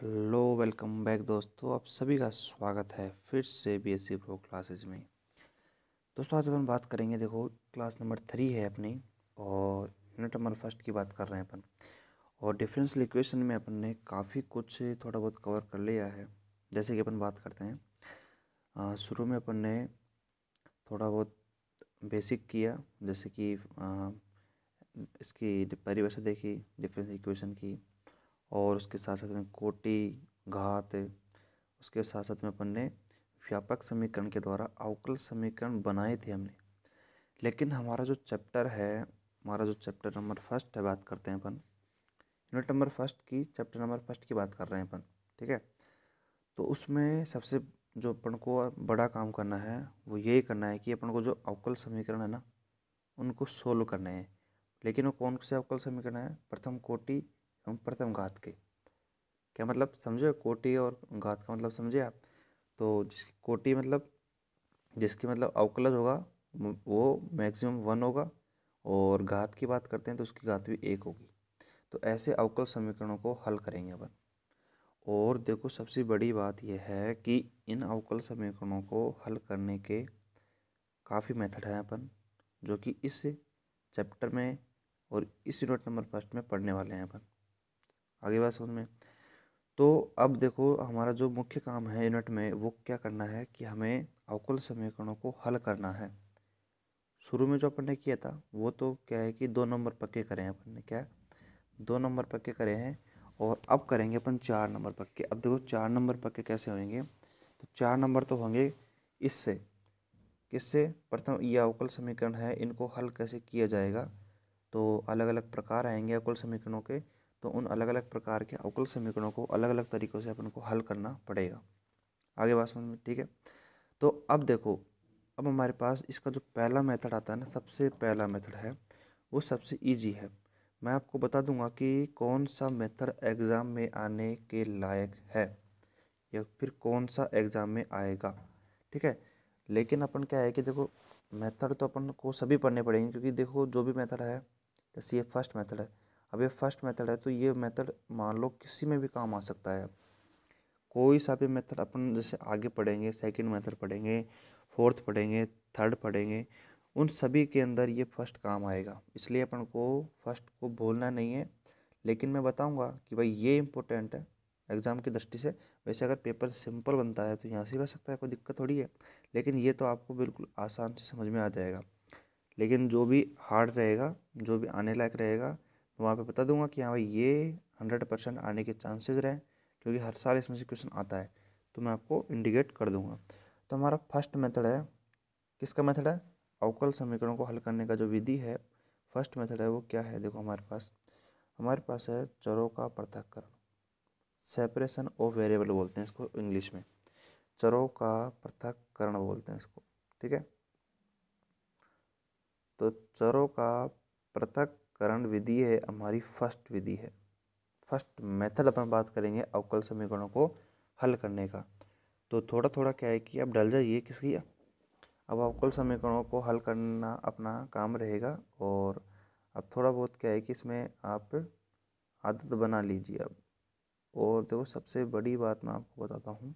Hello welcome back दोस्तों आप सभी का स्वागत है फिर से B S C pro classes में दोस्तों आज अपन बात करेंगे देखो क्लास नंबर थ्री है अपनी और यूनिट नंबर फर्स्ट की बात कर रहे हैं अपन और डिफरेंशियल इक्वेशन में अपन ने काफ़ी कुछ थोड़ा बहुत कवर कर लिया है जैसे कि अपन बात करते हैं शुरू में अपन ने थोड़ा बहुत बेसिक किया जैसे कि आ, इसकी परिभाषा देखी डिफरेंस इक्वेशन की और उसके साथ साथ में कोटि घात उसके साथ साथ में अपन ने व्यापक समीकरण के द्वारा अवकल समीकरण बनाए थे हमने लेकिन हमारा जो चैप्टर है हमारा जो चैप्टर नंबर फर्स्ट है बात करते हैं अपन यूनिट नंबर फर्स्ट की चैप्टर नंबर फर्स्ट की बात कर रहे हैं अपन ठीक है तो उसमें सबसे जो अपन को बड़ा काम करना है वो यही करना है कि अपन को जो अवकल समीकरण है ना उनको सोल्व करना है लेकिन वो कौन से अवकल समीकरण है प्रथम कोटि एवं प्रथम घात के क्या मतलब समझे कोटि और घात का मतलब समझे आप तो जिसकी कोटि मतलब जिसकी मतलब अवकलज होगा वो मैक्सिमम वन होगा और घात की बात करते हैं तो उसकी घात भी एक होगी तो ऐसे अवकल समीकरणों को हल करेंगे अपन और देखो सबसे बड़ी बात यह है कि इन अवकल समीकरणों को हल करने के काफ़ी मेथड हैं अपन जो कि इस चैप्टर में और इस यूनिट नंबर फर्स्ट में पढ़ने वाले हैं अपन आगे बात समझ में तो अब देखो हमारा जो मुख्य काम है यूनिट में वो क्या करना है कि हमें अवकुल समीकरणों को हल करना है शुरू में जो अपन ने किया था वो तो क्या है कि दो नंबर पक्के करें हैं अपन ने क्या दो नंबर पक्के करे हैं और अब करेंगे अपन चार नंबर पक्के अब देखो चार नंबर पक्के कैसे होंगे तो चार नंबर तो होंगे इससे किससे प्रथम ये अवकल समीकरण है इनको हल कैसे किया जाएगा तो अलग अलग प्रकार आएंगे अवकल समीकरणों के तो उन अलग अलग प्रकार के अवकल समीकरणों को अलग अलग तरीक़ों से अपन को हल करना पड़ेगा आगे बात समझ में ठीक है तो अब देखो अब हमारे पास इसका जो पहला मेथड आता है ना सबसे पहला मेथड है वो सबसे इजी है मैं आपको बता दूंगा कि कौन सा मेथड एग्ज़ाम में आने के लायक है या फिर कौन सा एग्ज़ाम में आएगा ठीक है लेकिन अपन क्या है कि देखो मेथड तो अपन को सभी पढ़ने पड़ेंगे क्योंकि देखो जो भी मेथड है जैसे ये फर्स्ट मेथड है अब ये फर्स्ट मेथड है तो ये मेथड मान लो किसी में भी काम आ सकता है कोई सा भी मेथड अपन जैसे आगे पढ़ेंगे सेकंड मेथड पढ़ेंगे फोर्थ पढ़ेंगे थर्ड पढ़ेंगे उन सभी के अंदर ये फर्स्ट काम आएगा इसलिए अपन को फर्स्ट को भूलना नहीं है लेकिन मैं बताऊंगा कि भाई ये इंपॉर्टेंट है एग्ज़ाम की दृष्टि से वैसे अगर पेपर सिंपल बनता है तो यहाँ से भी आ सकता है कोई दिक्कत थोड़ी है लेकिन ये तो आपको बिल्कुल आसान से समझ में आ जाएगा लेकिन जो भी हार्ड रहेगा जो भी आने लायक रहेगा तो वहाँ पे बता दूंगा कि हाँ भाई ये हंड्रेड परसेंट आने के चांसेस रहे क्योंकि हर साल इसमें से क्वेश्चन आता है तो मैं आपको इंडिकेट कर दूंगा तो हमारा फर्स्ट मेथड है किसका मेथड है अवकल समीकरण को हल करने का जो विधि है फर्स्ट मेथड है वो क्या है देखो हमारे पास हमारे पास है चरों का पृथककरण सेपरेशन ऑफ वेरिएबल बोलते हैं इसको इंग्लिश में चरों का पृथककरण बोलते हैं इसको ठीक है तो चरों का पृथक करण विधि है हमारी फर्स्ट विधि है फर्स्ट मेथड अपन बात करेंगे अवकल समीकरणों को हल करने का तो थोड़ा थोड़ा क्या है कि आप डल जाइए किसकी अब अवकल समीकरणों को हल करना अपना काम रहेगा और अब थोड़ा बहुत क्या है कि इसमें आप आदत बना लीजिए अब और देखो सबसे बड़ी बात मैं आपको बताता हूँ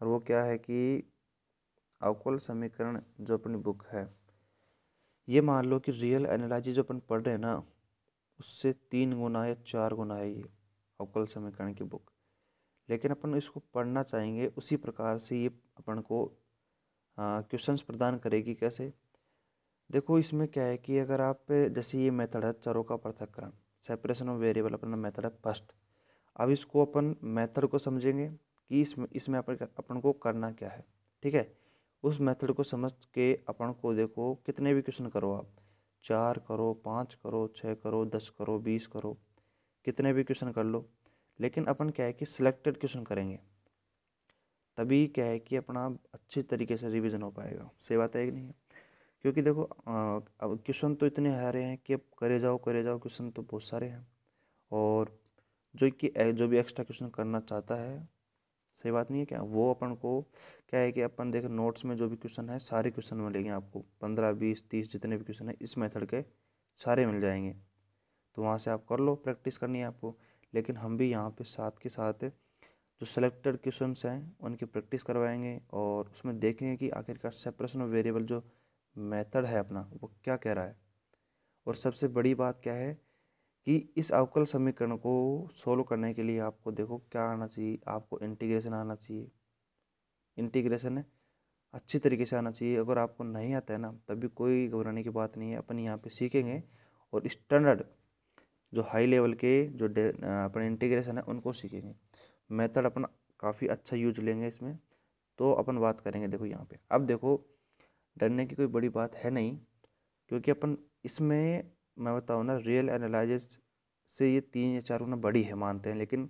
और वो क्या है कि अवकल समीकरण जो अपनी बुक है ये मान लो कि रियल एनालॉजी जो अपन पढ़ रहे हैं ना उससे तीन गुना या चार गुना है ये अवकल समीकरण की बुक लेकिन अपन इसको पढ़ना चाहेंगे उसी प्रकार से ये अपन को क्वेश्चन प्रदान करेगी कैसे देखो इसमें क्या है कि अगर आप जैसे ये मेथड है चरों का पृथककरण सेपरेशन ऑफ वेरिएबल अपना मेथड है फर्स्ट अब इसको अपन मेथड को समझेंगे कि इसमें इसमें अपन अपन को करना क्या है ठीक है उस मेथड को समझ के अपन को देखो कितने भी क्वेश्चन करो आप चार करो पाँच करो छः करो दस करो बीस करो कितने भी क्वेश्चन कर लो लेकिन अपन क्या है कि सिलेक्टेड क्वेश्चन करेंगे तभी क्या है कि अपना अच्छे तरीके से रिवीजन हो पाएगा सही बात है कि नहीं है क्योंकि देखो अब क्वेश्चन तो इतने हारे हैं कि अब करे जाओ करे जाओ क्वेश्चन तो बहुत सारे हैं और जो कि जो भी एक्स्ट्रा क्वेश्चन करना चाहता है सही बात नहीं है क्या वो अपन को क्या है कि अपन देख नोट्स में जो भी क्वेश्चन है सारे क्वेश्चन मिलेंगे आपको पंद्रह बीस तीस जितने भी क्वेश्चन है इस मेथड के सारे मिल जाएंगे तो वहाँ से आप कर लो प्रैक्टिस करनी है आपको लेकिन हम भी यहाँ पे साथ के साथ जो सिलेक्टेड क्वेश्चन हैं उनकी प्रैक्टिस करवाएंगे और उसमें देखेंगे कि आखिरकार सेपरेशन ऑफ वेरिएबल जो मेथड है अपना वो क्या कह रहा है और सबसे बड़ी बात क्या है कि इस अवकल समीकरण को सोल्व करने के लिए आपको देखो क्या आना चाहिए आपको इंटीग्रेशन आना चाहिए इंटीग्रेशन अच्छी तरीके से आना चाहिए अगर आपको नहीं आता है ना तभी कोई घबराने की बात नहीं है अपन यहाँ पे सीखेंगे और स्टैंडर्ड जो हाई लेवल के जो अपने इंटीग्रेशन है उनको सीखेंगे मेथड अपन काफ़ी अच्छा यूज लेंगे इसमें तो अपन बात करेंगे देखो यहाँ पे अब देखो डरने की कोई बड़ी बात है नहीं क्योंकि अपन इसमें मैं बताऊँ ना रियल एनालिसिस से ये तीन या चार गुना बड़ी है मानते हैं लेकिन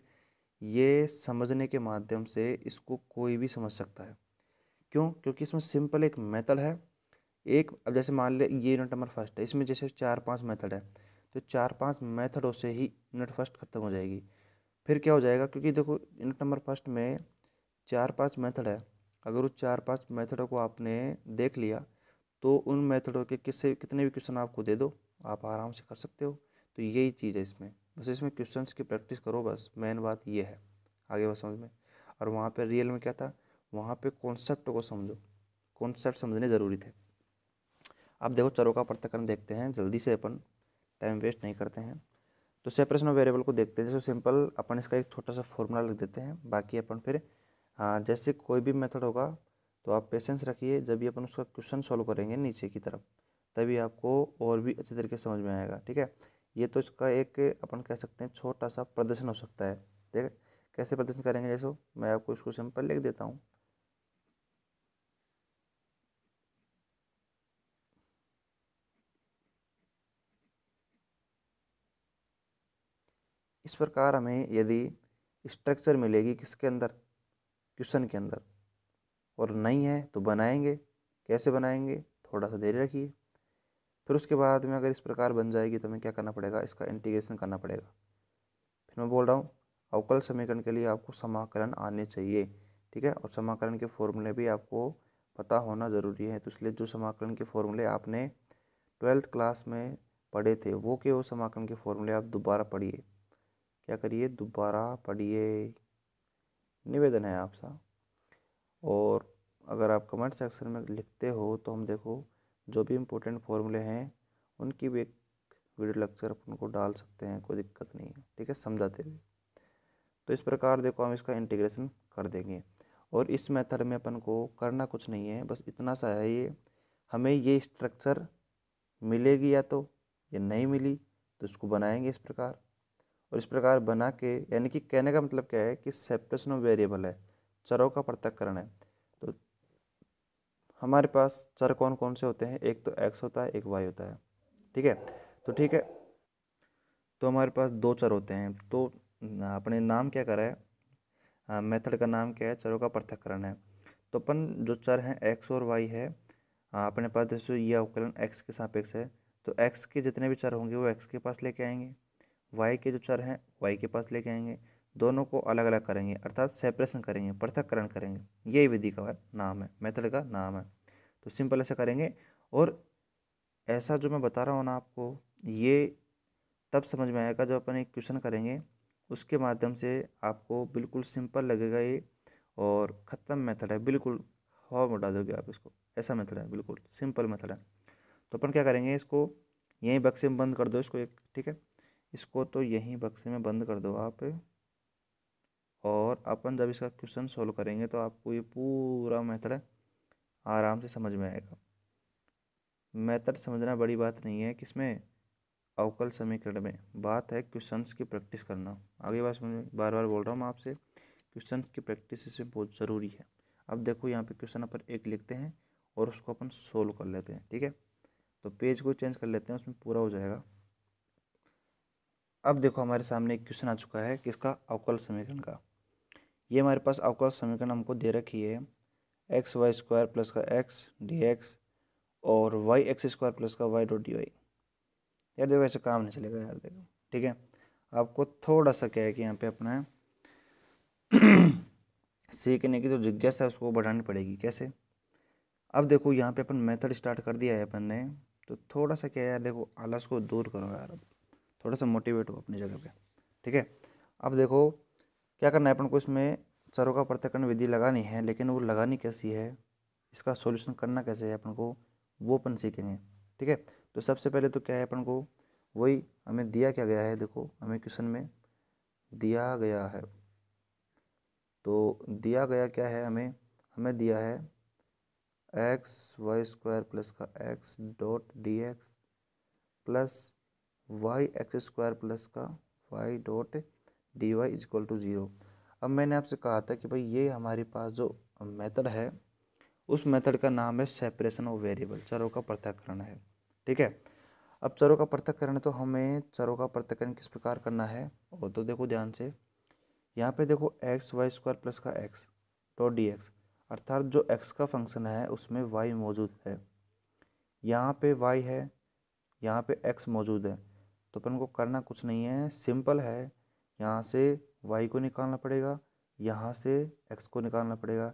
ये समझने के माध्यम से इसको कोई भी समझ सकता है क्यों क्योंकि इसमें सिंपल एक मेथड है एक अब जैसे मान ले ये यूनिट नंबर फर्स्ट है इसमें जैसे चार पांच मेथड है तो चार पांच मेथडों से ही यूनिट फर्स्ट खत्म हो जाएगी फिर क्या हो जाएगा क्योंकि देखो यूनिट नंबर फर्स्ट में चार पांच मेथड है अगर उस चार पांच मेथडों को आपने देख लिया तो उन मेथडों के किससे कितने भी क्वेश्चन आपको दे दो आप आराम से कर सकते हो तो यही चीज़ है इसमें बस इसमें क्वेश्चन की प्रैक्टिस करो बस मेन बात ये है आगे बस समझ में और वहाँ पर रियल में क्या था वहाँ पर कॉन्सेप्ट को समझो कॉन्सेप्ट समझने ज़रूरी थे अब देखो चरों का प्रत्यक्रम देखते हैं जल्दी से अपन टाइम वेस्ट नहीं करते हैं तो सेपरेशन ऑफ वेरिएबल को देखते हैं जैसे सिंपल अपन इसका एक छोटा सा फॉर्मूला लिख देते हैं बाकी अपन फिर हाँ जैसे कोई भी मेथड होगा तो आप पेशेंस रखिए जब भी अपन उसका क्वेश्चन सॉल्व करेंगे नीचे की तरफ तभी आपको और भी अच्छे तरीके से समझ में आएगा ठीक है ये तो इसका एक अपन कह सकते हैं छोटा सा प्रदर्शन हो सकता है ठीक है कैसे प्रदर्शन करेंगे जैसे मैं आपको इसको सिंपल लिख देता हूँ इस प्रकार हमें यदि स्ट्रक्चर मिलेगी किसके अंदर क्वेश्चन के अंदर और नहीं है तो बनाएंगे कैसे बनाएंगे थोड़ा सा देरी रखिए फिर उसके बाद में अगर इस प्रकार बन जाएगी तो हमें क्या करना पड़ेगा इसका इंटीग्रेशन करना पड़ेगा फिर मैं बोल रहा हूँ अवकल समीकरण के लिए आपको समाकलन आने चाहिए ठीक है और समाकलन के फॉर्मूले भी आपको पता होना ज़रूरी है तो इसलिए जो समाकलन के फॉर्मूले आपने ट्वेल्थ क्लास में पढ़े थे वो के वो समाकलन के फॉर्मूले आप दोबारा पढ़िए क्या करिए दोबारा पढ़िए निवेदन है आपसा और अगर आप कमेंट सेक्शन में लिखते हो तो हम देखो जो भी इम्पोर्टेंट फॉर्मूले हैं उनकी भी एक वीडियो लेक्चर अपन को डाल सकते हैं कोई दिक्कत नहीं है ठीक है समझाते हुए तो इस प्रकार देखो हम इसका इंटीग्रेशन कर देंगे और इस मेथड में अपन को करना कुछ नहीं है बस इतना सा है ये हमें ये स्ट्रक्चर मिलेगी या तो या नहीं मिली तो इसको बनाएंगे इस प्रकार और इस प्रकार बना के यानी कि कहने का मतलब क्या है कि सेपरेशन ऑफ वेरिएबल है चरों का पृथक्करण है हमारे पास चर कौन कौन से होते हैं एक तो एक्स होता है एक वाई होता है ठीक है तो ठीक है तो हमारे पास दो चर होते हैं तो अपने नाम क्या करा है मेथड का नाम क्या है चरों का पृथककरण है तो अपन जो चर हैं एक्स और वाई है अपने पास जैसे ये अवकलन एक्स के सापेक्ष है तो एक्स के जितने भी चर होंगे वो एक्स के पास लेके आएंगे वाई के जो चर हैं वाई के पास लेके आएंगे दोनों को अलग अलग करेंगे अर्थात सेपरेशन करेंगे पृथककरण करेंगे यही विधि का नाम है मेथड का नाम है तो सिंपल ऐसे करेंगे और ऐसा जो मैं बता रहा हूँ ना आपको ये तब समझ में आएगा जब अपन एक क्वेश्चन करेंगे उसके माध्यम से आपको बिल्कुल सिंपल लगेगा ये और ख़त्म मेथड है बिल्कुल हवा में डाल दोगे आप इसको ऐसा मेथड है बिल्कुल सिंपल मेथड है तो अपन क्या करेंगे इसको यहीं बक्से में बंद कर दो इसको एक ठीक है इसको तो यहीं बक्से में बंद कर दो आप और अपन जब इसका क्वेश्चन सोल्व करेंगे तो आपको ये पूरा मेथड आराम से समझ में आएगा मेथड समझना बड़ी बात नहीं है किसमें अवकल समीकरण में बात है क्वेश्चंस की प्रैक्टिस करना आगे बात समझ बार बार बोल रहा हूँ मैं आपसे क्वेश्चन की प्रैक्टिस इसमें बहुत ज़रूरी है अब देखो यहाँ पे क्वेश्चन अपन एक लिखते हैं और उसको अपन सोल्व कर लेते हैं ठीक है तो पेज को चेंज कर लेते हैं उसमें पूरा हो जाएगा अब देखो हमारे सामने एक क्वेश्चन आ चुका है किसका अवकल समीकरण का ये हमारे पास अवकाश समीकरण हमको दे रखी है एक्स वाई स्क्वायर प्लस का एक्स डी एक्स और वाई एक्स स्क्वायर प्लस का वाई डॉट डी वाई यार देखो ऐसा काम नहीं चलेगा यार देखो ठीक है आपको थोड़ा सा क्या है कि यहाँ पे अपना सीखने की जो तो जिज्ञासा है उसको बढ़ानी पड़ेगी कैसे अब देखो यहाँ पे अपन मेथड स्टार्ट कर दिया है अपन ने तो थोड़ा सा क्या है यार देखो आलस को दूर करो यार थोड़ा सा मोटिवेट हो अपनी जगह पे ठीक है अब देखो क्या करना है अपन को इसमें चरों का प्रत्यकरण विधि लगानी है लेकिन वो लगानी कैसी है इसका सॉल्यूशन करना कैसे है अपन को वो अपन सीखेंगे ठीक है तो सबसे पहले तो क्या है अपन को वही हमें दिया क्या गया है देखो हमें क्वेश्चन में दिया गया है तो दिया गया क्या है हमें हमें दिया है एक्स वाई स्क्वायर प्लस का x dot D x plus y x square plus का y dot D Y is equal to zero अब मैंने आपसे कहा था कि भाई ये हमारे पास जो मेथड है उस मेथड का नाम है सेपरेशन ऑफ वेरिएबल चरों का पृथककरण है ठीक है अब चरों का पृथककरण तो हमें चरों का पृथककरण किस प्रकार करना है और तो देखो ध्यान से यहाँ पे देखो एक्स वाई स्क्वायर प्लस का एक्स डॉट तो डी एक्स अर्थात जो एक्स का फंक्शन है उसमें वाई मौजूद है यहाँ पे वाई है यहाँ पे एक्स मौजूद है तो अपन को करना कुछ नहीं है सिंपल है यहाँ से वाई को निकालना पड़ेगा यहाँ से एक्स को निकालना पड़ेगा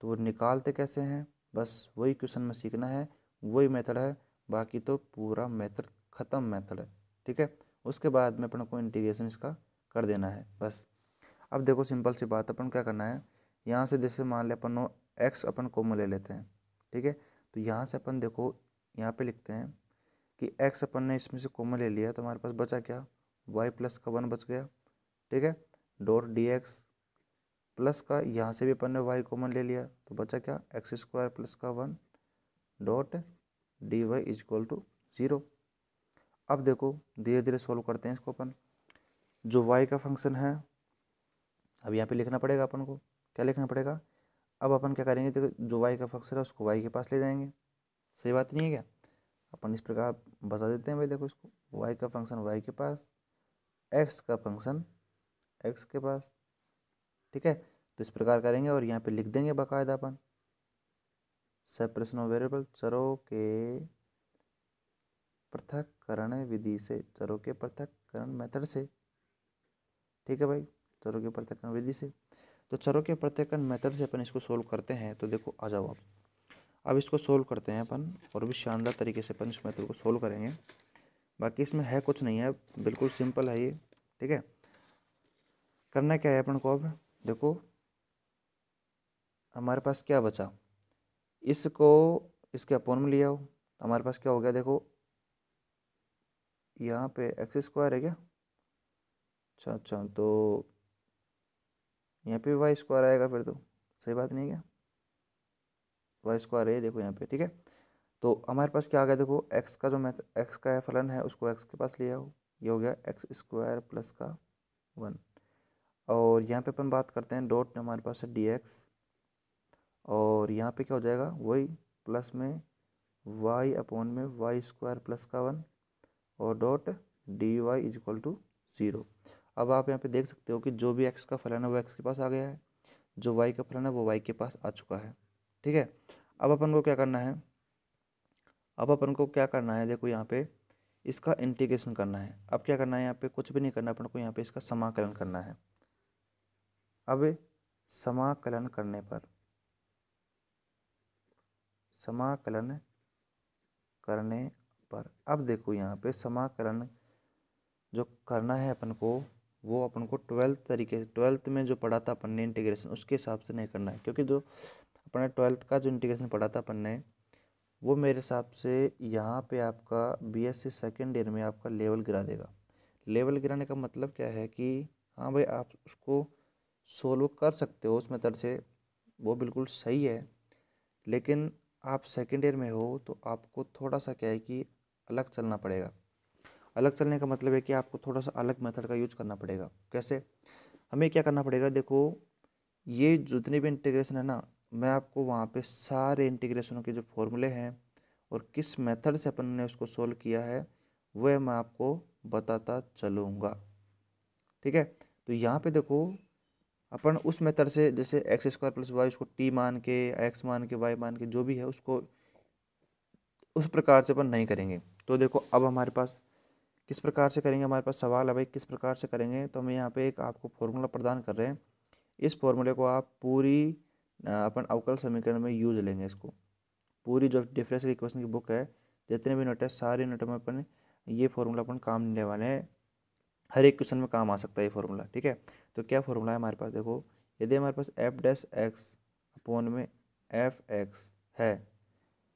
तो वो निकालते कैसे हैं बस वही क्वेश्चन में सीखना है वही मेथड है बाकी तो पूरा मेथड ख़त्म मेथड है ठीक है उसके बाद में अपन को इंटीग्रेशन इसका कर देना है बस अब देखो सिंपल सी बात अपन क्या करना है यहाँ से जैसे मान लें अपन एक्स अपन को ले लेते हैं ठीक है तो यहाँ से अपन देखो यहाँ पे लिखते हैं कि एक्स अपन ने इसमें से कॉमन ले लिया तो हमारे पास बचा क्या वाई प्लस का वन बच गया ठीक है डोर डी एक्स प्लस का यहाँ से भी अपन ने वाई कॉमन ले लिया तो बचा क्या एक्स स्क्वायर प्लस का one dot D Y is equal to zero अब देखो धीरे धीरे सॉल्व करते हैं इसको अपन जो वाई का फंक्शन है अब यहाँ पे लिखना पड़ेगा अपन को क्या लिखना पड़ेगा अब अपन क्या करेंगे देखो जो वाई का फंक्शन है उसको वाई के पास ले जाएंगे सही बात नहीं है क्या अपन इस प्रकार बता देते हैं भाई देखो इसको वाई का फंक्शन वाई के पास एक्स का फंक्शन एक्स के पास ठीक है तो इस प्रकार करेंगे और यहाँ पे लिख देंगे बाकायदा अपन सेपरेशन ऑफ वेरिएबल चरों के पृथककरण विधि से चरों के पृथककरण मेथड से ठीक है भाई चरों के पृथककरण विधि से तो चरों के पृथककरण मेथड से अपन इसको सोल्व करते हैं तो देखो आ जाओ आप अब इसको सोल्व करते हैं अपन और भी शानदार तरीके से अपन इस मेथड को सोल्व करेंगे बाकी इसमें है कुछ नहीं है बिल्कुल सिंपल है ये ठीक है करना क्या है अपन को अब देखो हमारे पास क्या बचा इसको इसके अपोन में लिया हो तो हमारे पास क्या हो गया देखो यहाँ पे एक्स स्क्वायर है क्या अच्छा अच्छा तो यहाँ पे वाई स्क्वायर आएगा फिर तो सही बात नहीं है क्या वाई स्क्वायर है देखो यहाँ पे ठीक है तो हमारे पास क्या आ गया देखो एक्स का जो मैथ एक्स का फलन है उसको एक्स के पास लिया हो ये हो गया एक्स स्क्वायर प्लस का वन और यहाँ पे अपन बात करते हैं डॉट में हमारे पास है डी एक्स और यहाँ पे क्या हो जाएगा वही प्लस में वाई अपॉन में वाई स्क्वायर प्लस का वन और dot D Y is equal to zero अब आप यहाँ पे देख सकते हो कि जो भी एक्स का फलन है वो एक्स के पास आ गया है जो वाई का फलन है वो वाई के पास आ चुका है ठीक है अब अपन को क्या करना है अब अपन को क्या करना है देखो यहाँ पे इसका इंटीग्रेशन करना है अब क्या करना है यहाँ पे कुछ भी नहीं करना अपन को यहाँ पे इसका समाकलन करना है अब समाकलन करने पर समाकलन करने पर अब देखो यहाँ पे समाकलन जो करना है अपन को वो अपन को ट्वेल्थ तरीके से ट्वेल्थ में जो पढ़ा था अपन ने इंटीग्रेशन उसके हिसाब से नहीं करना है क्योंकि जो अपने ट्वेल्थ का जो इंटीग्रेशन पढ़ा था अपन ने वो मेरे हिसाब से यहाँ पे आपका B S C second year में आपका लेवल गिरा देगा लेवल गिराने का मतलब क्या है कि हाँ भाई आप उसको सोल्व कर सकते हो उस मेथड से वो बिल्कुल सही है लेकिन आप सेकेंड ईयर में हो तो आपको थोड़ा सा क्या है कि अलग चलना पड़ेगा अलग चलने का मतलब है कि आपको थोड़ा सा अलग मेथड का यूज करना पड़ेगा कैसे हमें क्या करना पड़ेगा देखो ये जितने भी इंटीग्रेशन है ना मैं आपको वहाँ पे सारे इंटीग्रेशनों के जो फॉर्मूले हैं और किस मेथड से अपन ने उसको सोल्व किया है वह मैं आपको बताता चलूँगा ठीक है तो यहाँ पे देखो अपन उस मेथड से जैसे एक्स स्क्वायर प्लस वाई उसको टी मान के एक्स मान के वाई मान के जो भी है उसको उस प्रकार से अपन नहीं करेंगे तो देखो अब हमारे पास किस प्रकार से करेंगे हमारे पास सवाल है भाई किस प्रकार से करेंगे तो हम यहाँ पे एक आपको फॉर्मूला प्रदान कर रहे हैं इस फॉर्मूले को आप पूरी अपन अवकल समीकरण में यूज लेंगे इसको पूरी जो डिफरेंशियल इक्वेशन की बुक है जितने भी नोट है सारे नोटों में अपन ये फॉर्मूला अपन काम लेने वाले हैं हर एक क्वेश्चन में काम आ सकता है ये फॉर्मूला ठीक है तो क्या फॉर्मूला है हमारे पास देखो यदि हमारे पास एफ डैस एक्स अपोन में एफ एक्स है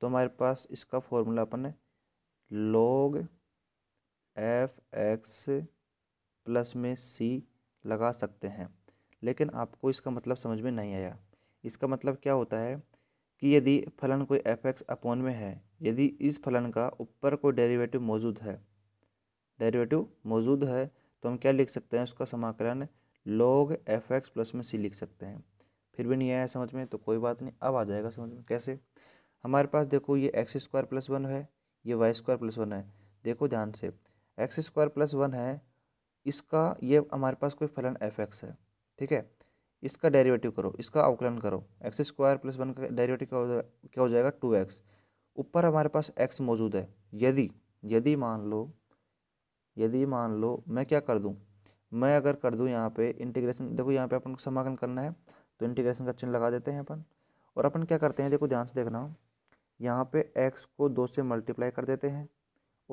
तो हमारे पास इसका फॉर्मूला अपन लॉग एफ एक्स प्लस में सी लगा सकते हैं लेकिन आपको इसका मतलब समझ में नहीं आया इसका मतलब क्या होता है कि यदि फलन कोई एफ एक्स अपोन में है यदि इस फलन का ऊपर कोई डेरिवेटिव मौजूद है डेरिवेटिव मौजूद है तो हम क्या लिख सकते हैं उसका समाकलन लोग एफ एक्स प्लस में सी लिख सकते हैं फिर भी नहीं आया समझ में तो कोई बात नहीं अब आ जाएगा समझ में कैसे हमारे पास देखो ये एक्स स्क्वायर प्लस वन है ये वाई स्क्वायर प्लस वन है देखो ध्यान से एक्स स्क्वायर प्लस वन है इसका ये हमारे पास कोई फलन एफ एक्स है ठीक है इसका डेरिवेटिव करो इसका अवकलन करो एक्स स्क्वायर प्लस वन का डेरिवेटिव क्या हो जाएगा टू एक्स ऊपर हमारे पास एक्स मौजूद है यदि यदि मान लो यदि मान लो मैं क्या कर दूँ मैं अगर कर दूँ यहाँ पे इंटीग्रेशन देखो यहाँ पे अपन को समाकलन करना है तो इंटीग्रेशन का चिन्ह लगा देते हैं अपन और अपन क्या करते हैं देखो ध्यान से देखना यहाँ पे एक्स को दो से मल्टीप्लाई कर देते हैं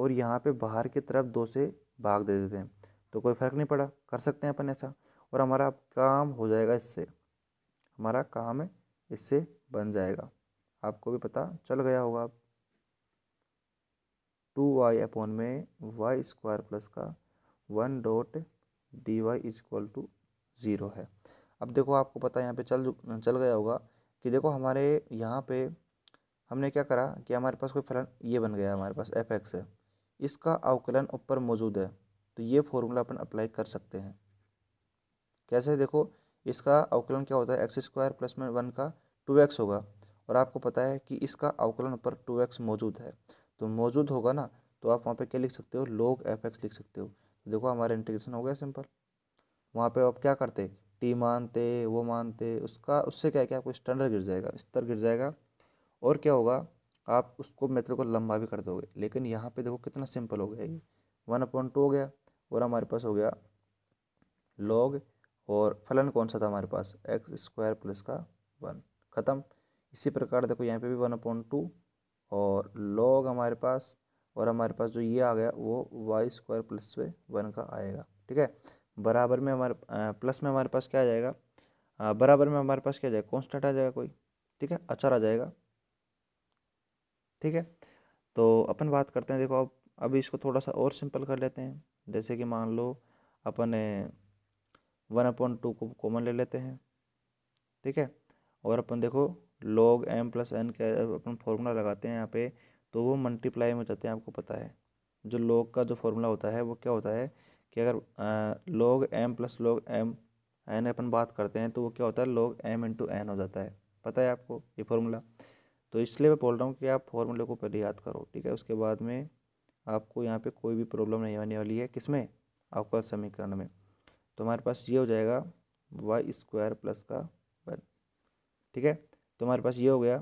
और यहाँ पे बाहर की तरफ दो से भाग दे देते हैं तो कोई फ़र्क नहीं पड़ा कर सकते हैं अपन ऐसा और हमारा काम हो जाएगा इससे हमारा काम इससे बन जाएगा आपको भी पता चल गया होगा टू वाई अपॉन में वाई स्क्वायर प्लस का one dot D Y is equal to zero है अब देखो आपको पता है यहाँ पे चल चल गया होगा कि देखो हमारे यहाँ पे हमने क्या करा कि हमारे पास कोई फलन ये बन गया हमारे पास एफ एक्स है इसका अवकलन ऊपर मौजूद है तो ये फॉर्मूला अपन अप्लाई कर सकते हैं कैसे देखो इसका अवकलन क्या होता है एक्स स्क्वायर प्लस में वन का टू एक्स होगा और आपको पता है कि इसका अवकलन ऊपर टू एक्स मौजूद है तो मौजूद होगा ना तो आप वहाँ पे क्या लिख सकते हो लोग एफ एक्स लिख सकते हो तो देखो हमारा इंटीग्रेशन हो गया सिंपल वहाँ पे आप क्या करते टी मानते वो मानते उसका उससे क्या है कि आपको स्टैंडर्ड गिर जाएगा स्तर गिर जाएगा और क्या होगा आप उसको मेथड को लंबा भी कर दोगे लेकिन यहाँ पे देखो कितना सिंपल हो गया ये वन अपॉइंट टू हो गया और हमारे पास हो गया लॉग और फलन कौन सा था हमारे पास एक्स स्क्वायर प्लस का वन ख़त्म इसी प्रकार देखो यहाँ पे भी वन अपॉइंट टू और लॉग हमारे पास और हमारे पास जो ये आ गया वो वाई स्क्वायर प्लस पे वन का आएगा ठीक है बराबर में हमारे प्लस में हमारे पास क्या आ जाएगा बराबर में हमारे पास क्या आ जाएगा कॉन्स्टेंट आ जाएगा कोई ठीक है अचार आ जाएगा ठीक है तो अपन बात करते हैं देखो अब अभी इसको थोड़ा सा और सिंपल कर लेते हैं जैसे कि मान लो अपने वन अपॉइंट टू को कॉमन ले लेते हैं ठीक है और अपन देखो लॉग एम प्लस एन के अपन फॉर्मूला लगाते हैं यहाँ पे तो वो मल्टीप्लाई में हो जाते हैं आपको पता है जो लॉग का जो फॉर्मूला होता है वो क्या होता है कि अगर log m plus log m n अपन बात करते हैं तो वो क्या होता है लॉग एम इंटू एन हो जाता है पता है आपको ये फॉर्मूला तो इसलिए मैं बोल रहा हूँ कि आप फॉर्मूले को पहले याद करो ठीक है उसके बाद में आपको यहाँ पर कोई भी प्रॉब्लम नहीं आने वाली है किसमें आपका समीकरण में तो हमारे पास ये हो जाएगा वाई स्क्वायर प्लस का वन ठीक है तो हमारे पास ये हो गया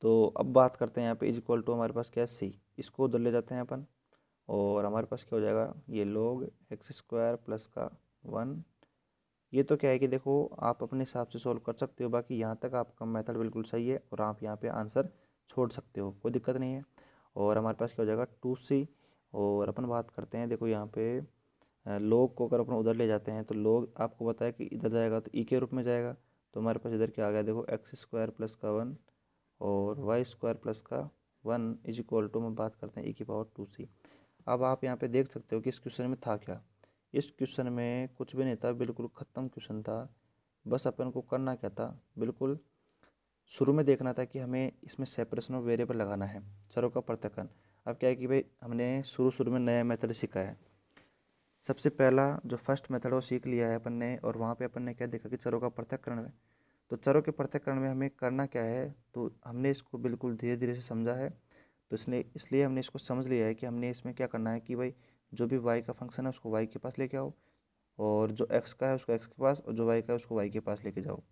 तो अब बात करते हैं यहाँ पे इज इक्वल टू हमारे पास क्या है सी इसको उधर ले जाते हैं अपन और हमारे पास क्या हो जाएगा ये लोग एक्स स्क्वायर प्लस का वन ये तो क्या है कि देखो आप अपने हिसाब से सॉल्व कर सकते हो बाकी यहाँ तक आपका मेथड बिल्कुल सही है और आप यहाँ पे आंसर छोड़ सकते हो कोई दिक्कत नहीं है और हमारे पास क्या हो जाएगा टू सी और अपन बात करते हैं देखो यहाँ पे लोग को अगर अपन उधर ले जाते हैं तो लोग आपको बताया कि इधर जाएगा तो ई e के रूप में जाएगा तो हमारे पास इधर क्या आ गया देखो एक्स स्क्वायर प्लस का वन और वाई स्क्वायर प्लस का वन इज इक्वल टू में बात करते हैं ई e की पावर टू सी अब आप यहाँ पे देख सकते हो कि इस क्वेश्चन में था क्या इस क्वेश्चन में कुछ भी नहीं था बिल्कुल ख़त्म क्वेश्चन था बस अपन को करना क्या था बिल्कुल शुरू में देखना था कि हमें इसमें सेपरेशन ऑफ वेरिएबल लगाना है चरों का प्रत्यकन अब क्या है कि भाई हमने शुरू शुरू में नया मेथड सीखा है सबसे पहला जो फर्स्ट मेथड वो सीख लिया है अपन ने और वहाँ पे अपन ने क्या देखा कि चरों का पृथककरण में तो चरों के पृथककरण में हमें करना क्या है तो हमने इसको बिल्कुल धीरे धीरे से समझा है तो इसने इसलिए हमने इसको समझ लिया है कि हमने इसमें क्या करना है कि भाई जो भी वाई का फंक्शन है उसको वाई के पास लेके आओ और जो एक्स का है उसको एक्स के पास और जो वाई का है उसको वाई के पास लेके जाओ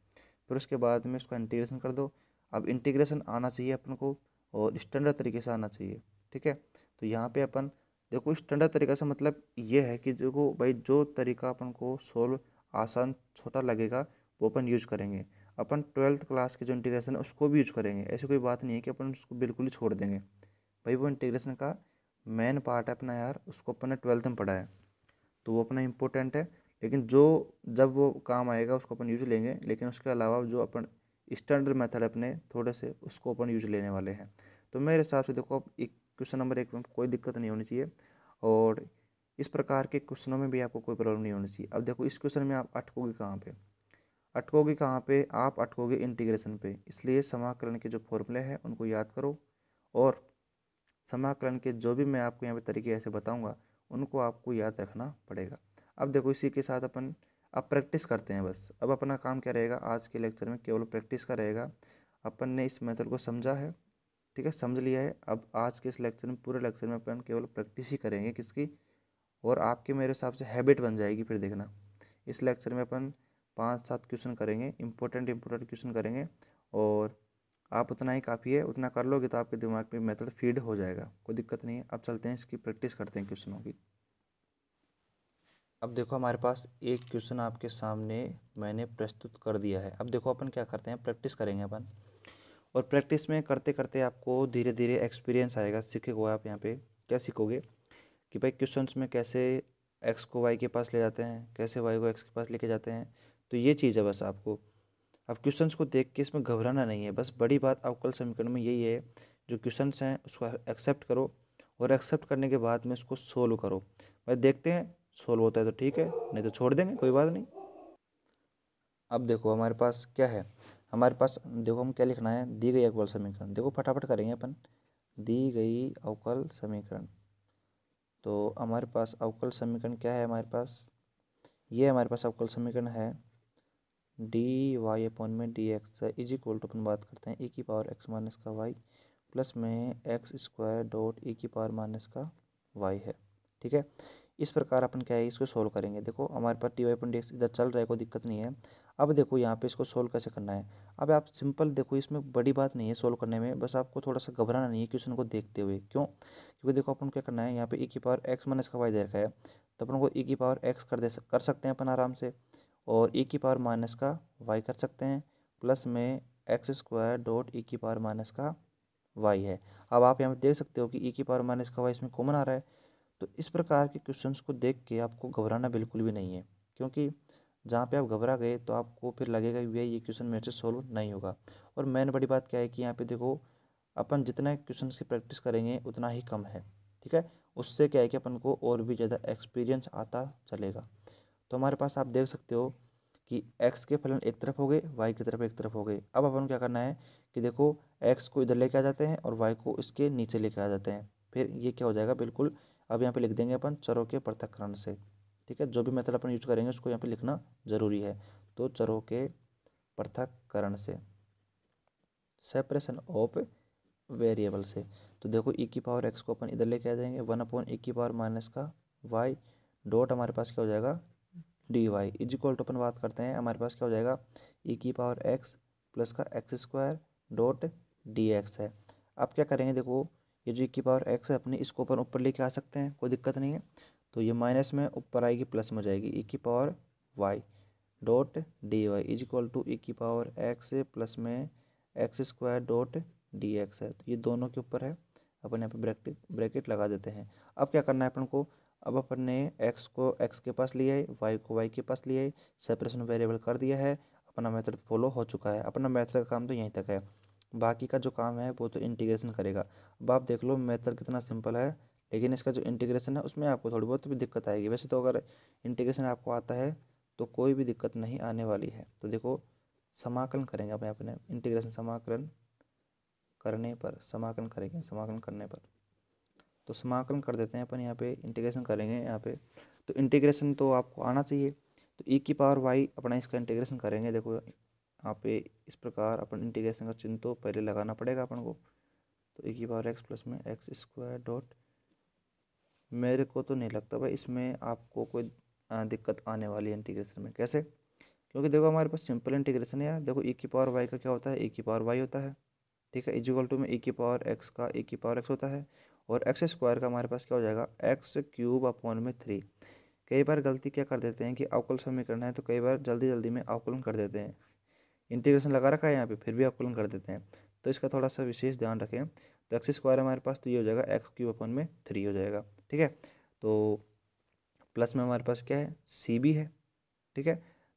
फिर उसके बाद में उसका इंटीग्रेशन कर दो अब इंटीग्रेशन आना चाहिए अपन को और स्टैंडर्ड तरीके से आना चाहिए ठीक है तो यहाँ पे अपन देखो स्टैंडर्ड तरीका से मतलब ये है कि देखो भाई जो तरीका अपन को सोल्व आसान छोटा लगेगा वो अपन यूज करेंगे अपन ट्वेल्थ क्लास के जो इंटीग्रेशन है उसको भी यूज करेंगे ऐसी कोई बात नहीं है कि अपन उसको बिल्कुल ही छोड़ देंगे भाई वो इंटीग्रेशन का मेन पार्ट है अपना यार उसको अपन ने ट्वेल्थ में पढ़ा है तो वो अपना इम्पोर्टेंट है लेकिन जो जब वो काम आएगा उसको अपन यूज लेंगे लेकिन उसके अलावा जो अपन स्टैंडर्ड मेथड अपने थोड़े से उसको अपन यूज लेने वाले हैं तो मेरे हिसाब से देखो आप एक क्वेश्चन नंबर एक में कोई दिक्कत नहीं होनी चाहिए और इस प्रकार के क्वेश्चनों में भी आपको कोई प्रॉब्लम नहीं होनी चाहिए अब देखो इस क्वेश्चन में आप अटकोगे कहाँ पे अटकोगे कहाँ पे आप अटकोगे इंटीग्रेशन पे इसलिए समाकलन के जो फॉर्मूले हैं उनको याद करो और समाकलन के जो भी मैं आपको यहाँ पे तरीके ऐसे बताऊँगा उनको आपको याद रखना पड़ेगा अब देखो इसी के साथ अपन अब प्रैक्टिस करते हैं बस अब अपना काम क्या रहेगा आज के लेक्चर में केवल प्रैक्टिस का रहेगा अपन ने इस मेथड को समझा है ठीक है समझ लिया है अब आज के इस लेक्चर में पूरे लेक्चर में अपन केवल प्रैक्टिस ही करेंगे किसकी और आपके मेरे हिसाब से हैबिट बन जाएगी फिर देखना इस लेक्चर में अपन पाँच सात क्वेश्चन करेंगे इंपॉर्टेंट इंपॉर्टेंट क्वेश्चन करेंगे और आप उतना ही काफ़ी है उतना कर लोगे तो आपके दिमाग में मेथड फीड हो जाएगा कोई दिक्कत नहीं है अब चलते हैं इसकी प्रैक्टिस करते हैं क्वेश्चनों की अब देखो हमारे पास एक क्वेश्चन आपके सामने मैंने प्रस्तुत कर दिया है अब देखो अपन क्या करते हैं प्रैक्टिस करेंगे अपन और प्रैक्टिस में करते करते आपको धीरे धीरे एक्सपीरियंस आएगा सीखेगा आप यहाँ पे क्या सीखोगे कि भाई क्वेश्चन में कैसे एक्स को वाई के पास ले जाते हैं कैसे वाई को एक्स के पास लेके जाते हैं तो ये चीज़ है बस आपको अब क्वेश्चन को देख के इसमें घबराना नहीं है बस बड़ी बात अवकल समीकरण में यही है जो क्वेश्चन हैं उसको एक्सेप्ट करो और एक्सेप्ट करने के बाद में उसको सोल्व करो भाई देखते हैं सोल्व होता है तो ठीक है नहीं तो छोड़ देंगे कोई बात नहीं अब देखो हमारे पास क्या है हमारे पास देखो हम क्या लिखना है दी गई अवकल समीकरण देखो फटाफट करेंगे अपन दी गई अवकल समीकरण तो हमारे पास अवकल समीकरण क्या है हमारे पास ये हमारे पास अवकल समीकरण है डी वाई अपॉन में d x is equal to अपन बात करते हैं ए e की पावर एक्स माइनस का वाई प्लस में एक्स स्क्वायर डॉट ए की पावर माइनस का वाई है ठीक है इस प्रकार अपन क्या है इसको सोल्व करेंगे देखो हमारे पास d Y upon d x इधर चल रहा है कोई दिक्कत नहीं है अब देखो यहाँ पे इसको सोल्व कैसे करना है अब आप सिंपल देखो इसमें बड़ी बात नहीं है सोल्व करने में बस आपको थोड़ा सा घबराना नहीं है क्वेश्चन को देखते हुए क्यों क्योंकि देखो अपन क्या करना है यहाँ पे ई e की पावर एक्स माइनस का वाई दे रखा है तो अपन को ई e की पावर एक्स कर दे कर सकते हैं अपन आराम से और ई e की पावर माइनस का वाई कर सकते हैं प्लस में एक्स स्क्वायर डॉट ई की पावर माइनस का वाई है अब आप यहाँ पर देख सकते हो कि ई की पावर माइनस का वाई इसमें कॉमन आ रहा है तो इस प्रकार के क्वेश्चन को देख के आपको घबराना बिल्कुल भी नहीं है क्योंकि जहाँ पे आप घबरा गए तो आपको फिर लगेगा कि भैया ये क्वेश्चन मेरे से सॉल्व नहीं होगा और मैन बड़ी बात क्या है कि यहाँ पे देखो अपन जितना क्वेश्चन की प्रैक्टिस करेंगे उतना ही कम है ठीक है उससे क्या है कि अपन को और भी ज़्यादा एक्सपीरियंस आता चलेगा तो हमारे पास आप देख सकते हो कि एक्स के फलन एक तरफ हो गए वाई की तरफ एक तरफ हो गए अब अपन क्या करना है कि देखो एक्स को इधर लेके आ जाते हैं और वाई को इसके नीचे लेके आ जाते हैं फिर ये क्या हो जाएगा बिल्कुल अब यहाँ पे लिख देंगे अपन चरों के पृथक्करण से ठीक है जो भी मेथड अपन यूज करेंगे उसको यहाँ पे लिखना ज़रूरी है तो चरों के पृथककरण से सेपरेशन ऑफ वेरिएबल से तो देखो ई e की पावर एक्स को अपन इधर लेके आ जाएंगे वन अपॉन ई की पावर माइनस का वाई डॉट हमारे पास क्या हो जाएगा d Y is equal to अपन बात करते हैं हमारे पास क्या हो जाएगा ई e की पावर एक्स प्लस का x square dot D x है अब क्या करेंगे देखो ये जो ई e की पावर एक्स है अपने इसको अपन ऊपर लेके आ सकते हैं कोई दिक्कत नहीं है तो ये माइनस में ऊपर आएगी प्लस में जाएगी ई e की power y dot D Y is equal to e की पावर एक्स प्लस में x square dot D x है तो ये दोनों के ऊपर है अपन यहाँ पे ब्रैकेट ब्रैकेट लगा देते हैं अब क्या करना है अपन को अब अपन ने एक्स को एक्स के पास लिया है वाई को वाई के पास लिया है सेपरेशन वेरिएबल कर दिया है अपना मेथड फॉलो हो चुका है अपना मेथड का काम तो यहीं तक है बाकी का जो काम है वो तो इंटीग्रेशन करेगा अब आप देख लो मेथड कितना सिंपल है लेकिन इसका जो इंटीग्रेशन है उसमें आपको थोड़ी बहुत भी दिक्कत आएगी वैसे तो अगर इंटीग्रेशन आपको आता है तो कोई भी दिक्कत नहीं आने वाली है तो देखो समाकलन करेंगे अपने अपने इंटीग्रेशन समाकलन करने पर समाकलन करेंगे समाकलन करने पर तो समाकलन कर देते हैं अपन यहाँ पे इंटीग्रेशन करेंगे यहाँ पे तो इंटीग्रेशन तो आपको आना चाहिए तो ई e की पावर वाई अपना इसका इंटीग्रेशन करेंगे देखो यहाँ पे इस प्रकार अपन इंटीग्रेशन का चिन्ह तो पहले लगाना पड़ेगा अपन को तो ई e की पावर एक्स प्लस में एक्स स्क्वायर डॉट मेरे को तो नहीं लगता भाई इसमें आपको कोई दिक्कत आने वाली है इंटीग्रेशन में कैसे क्योंकि देखो हमारे पास सिंपल इंटीग्रेशन है यार देखो ई e की पावर वाई का क्या होता है ई e की पावर वाई होता है ठीक है इजिकल टू में ई e की पावर एक्स का ई की पावर एक्स होता है और एक्स स्क्वायर का हमारे पास क्या हो जाएगा एक्स क्यूब अपॉन में थ्री कई बार गलती क्या कर देते हैं कि अवकुल समीकरण है तो कई बार जल्दी जल्दी में अवकुलन कर देते हैं इंटीग्रेशन लगा रखा है यहाँ पे फिर भी अवकुलन कर देते हैं तो इसका थोड़ा सा विशेष ध्यान रखें तो एक्स स्क्वायर हमारे पास तो ये हो जाएगा एक्स क्यूब अपन में थ्री हो जाएगा ठीक है तो प्लस में हमारे पास क्या है सी भी है ठीक है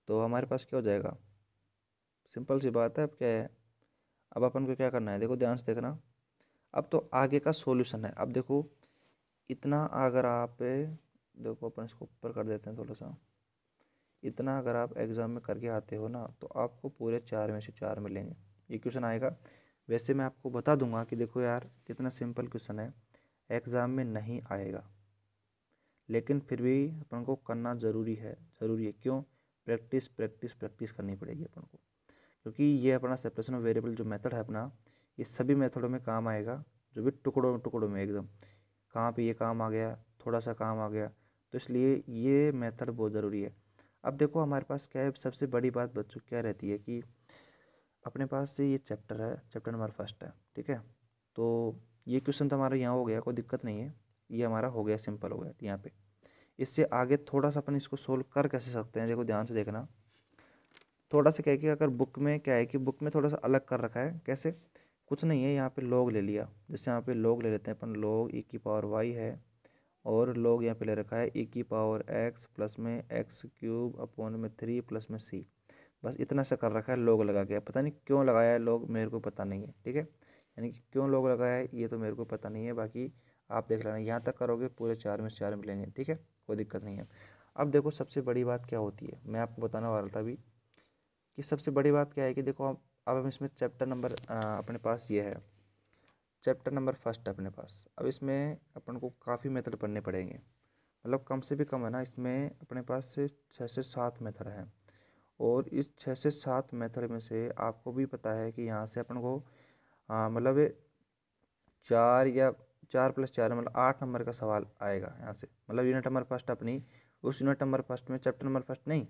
तो हमारे पास क्या हो जाएगा सिंपल सी बात है अब क्या है अब अपन को क्या करना है देखो ध्यान से देखना अब तो आगे का सोल्यूशन है अब देखो इतना अगर आप देखो अपन इसको ऊपर कर देते हैं थोड़ा सा इतना अगर आप एग्ज़ाम में करके आते हो ना तो आपको पूरे चार में से चार मिलेंगे ये क्वेश्चन आएगा वैसे मैं आपको बता दूंगा कि देखो यार कितना सिंपल क्वेश्चन है एग्ज़ाम में नहीं आएगा लेकिन फिर भी अपन को करना ज़रूरी है ज़रूरी है क्यों प्रैक्टिस प्रैक्टिस प्रैक्टिस करनी पड़ेगी अपन को क्योंकि ये अपना सेपरेशन ऑफ वेरिएबल जो मेथड है अपना ये सभी मेथडों में काम आएगा जो भी टुकड़ों टुकड़ों में एकदम कहाँ पे ये काम आ गया थोड़ा सा काम आ गया तो इसलिए ये मेथड बहुत ज़रूरी है अब देखो हमारे पास क्या है सबसे बड़ी बात बच्चों क्या रहती है कि अपने पास से ये चैप्टर है चैप्टर नंबर फर्स्ट है ठीक है तो ये क्वेश्चन तो हमारा यहाँ हो गया कोई दिक्कत नहीं है ये हमारा हो गया सिंपल हो गया यहाँ पे इससे आगे थोड़ा सा अपन इसको सोल्व कर कैसे सकते हैं देखो ध्यान से देखना थोड़ा सा क्या है कि अगर बुक में क्या है कि बुक में थोड़ा सा अलग कर रखा है कैसे कुछ नहीं है यहाँ पे लोग ले लिया जैसे यहाँ पे लोग ले लेते हैं अपन लोग ई e की पावर वाई है और लोग यहाँ पे ले रखा है ई e की पावर एक्स प्लस में एक्स क्यूब अपॉन में थ्री प्लस में सी बस इतना सा कर रखा है लोग लगा के पता नहीं क्यों लगाया है लोग मेरे को पता नहीं है ठीक है यानी कि क्यों लोग लगाया है ये तो मेरे को पता नहीं है बाकी आप देख लेना यहाँ तक करोगे पूरे चार में चार मिलेंगे ठीक है कोई दिक्कत नहीं है अब देखो सबसे बड़ी बात क्या होती है मैं आपको बताने वाला था अभी कि सबसे बड़ी बात क्या है कि देखो अब हम इसमें चैप्टर नंबर अपने पास ये है चैप्टर नंबर फर्स्ट है अपने पास अब इसमें अपन को काफ़ी मेथड पढ़ने पड़ेंगे मतलब कम से भी कम है ना इसमें अपने पास छः से सात मेथड हैं और इस छः से सात मेथड में से आपको भी पता है कि यहाँ से अपन को मतलब चार या चार प्लस चार मतलब आठ नंबर का सवाल आएगा यहाँ से मतलब यूनिट नंबर फर्स्ट अपनी उस यूनिट नंबर फर्स्ट में चैप्टर नंबर फर्स्ट नहीं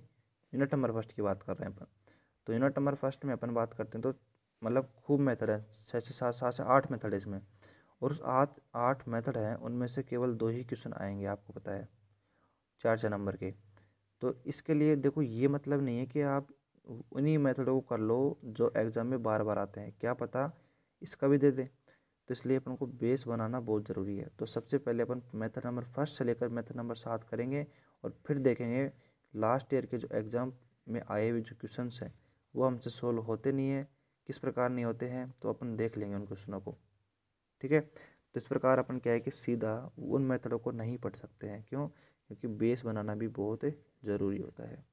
यूनिट नंबर फर्स्ट की बात कर रहे हैं अपन तो यूनिट नंबर फर्स्ट में अपन बात करते हैं तो मतलब खूब मेथड है छः से सात सात से आठ मेथड है इसमें और उस आठ आठ मेथड हैं उनमें से केवल दो ही क्वेश्चन आएंगे आपको पता है चार चार नंबर के तो इसके लिए देखो ये मतलब नहीं है कि आप उन्हीं मेथडों को कर लो जो एग्ज़ाम में बार बार आते हैं क्या पता इसका भी दे दें तो इसलिए अपन को बेस बनाना बहुत ज़रूरी है तो सबसे पहले अपन मेथड नंबर फर्स्ट से लेकर मेथड नंबर सात करेंगे और फिर देखेंगे लास्ट ईयर के जो एग्ज़ाम में आए हुए जो क्वेश्चन हैं वो हमसे सोल्व होते नहीं हैं किस प्रकार नहीं होते हैं तो अपन देख लेंगे उन क्वेश्चनों को ठीक है तो इस प्रकार अपन क्या है कि सीधा उन मेथडों को नहीं पढ़ सकते हैं क्यों क्योंकि बेस बनाना भी बहुत ज़रूरी होता है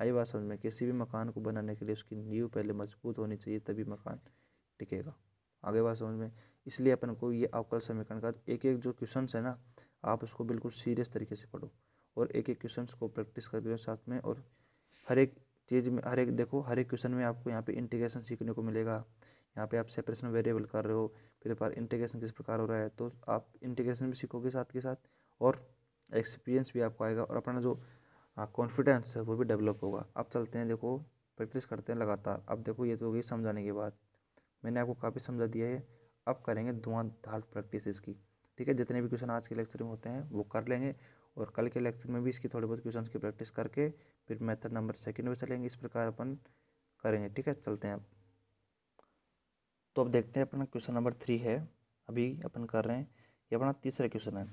आई बात समझ में किसी भी मकान को बनाने के लिए उसकी नींव पहले मजबूत होनी चाहिए तभी मकान टिकेगा आगे बात समझ में इसलिए अपन को ये अवकल समीकरण का एक एक जो क्वेश्चन है ना आप उसको बिल्कुल सीरियस तरीके से पढ़ो और एक एक क्वेश्चन को प्रैक्टिस कर करते साथ में और हर एक चीज़ में हर एक देखो हर एक क्वेश्चन में आपको यहाँ पे इंटीग्रेशन सीखने को मिलेगा यहाँ पे आप सेपरेशन वेरिएबल कर रहे हो फिर पर इंटीग्रेशन किस प्रकार हो रहा है तो आप इंटीग्रेशन भी सीखोगे साथ के साथ और एक्सपीरियंस भी आपको आएगा और अपना जो कॉन्फिडेंस हाँ, है वो भी डेवलप होगा अब चलते हैं देखो प्रैक्टिस करते हैं लगातार अब देखो ये तो हो गई समझाने की बात मैंने आपको काफ़ी समझा दिया है अब करेंगे धुआंधार प्रैक्टिस इसकी ठीक है जितने भी क्वेश्चन आज के लेक्चर में होते हैं वो कर लेंगे और कल के लेक्चर में भी इसकी थोड़े बहुत क्वेश्चन की प्रैक्टिस करके फिर मेथड नंबर सेकेंड में चलेंगे इस प्रकार अपन करेंगे ठीक है चलते हैं अब तो अब देखते हैं अपना क्वेश्चन नंबर थ्री है अभी अपन कर रहे हैं ये अपना तीसरा क्वेश्चन है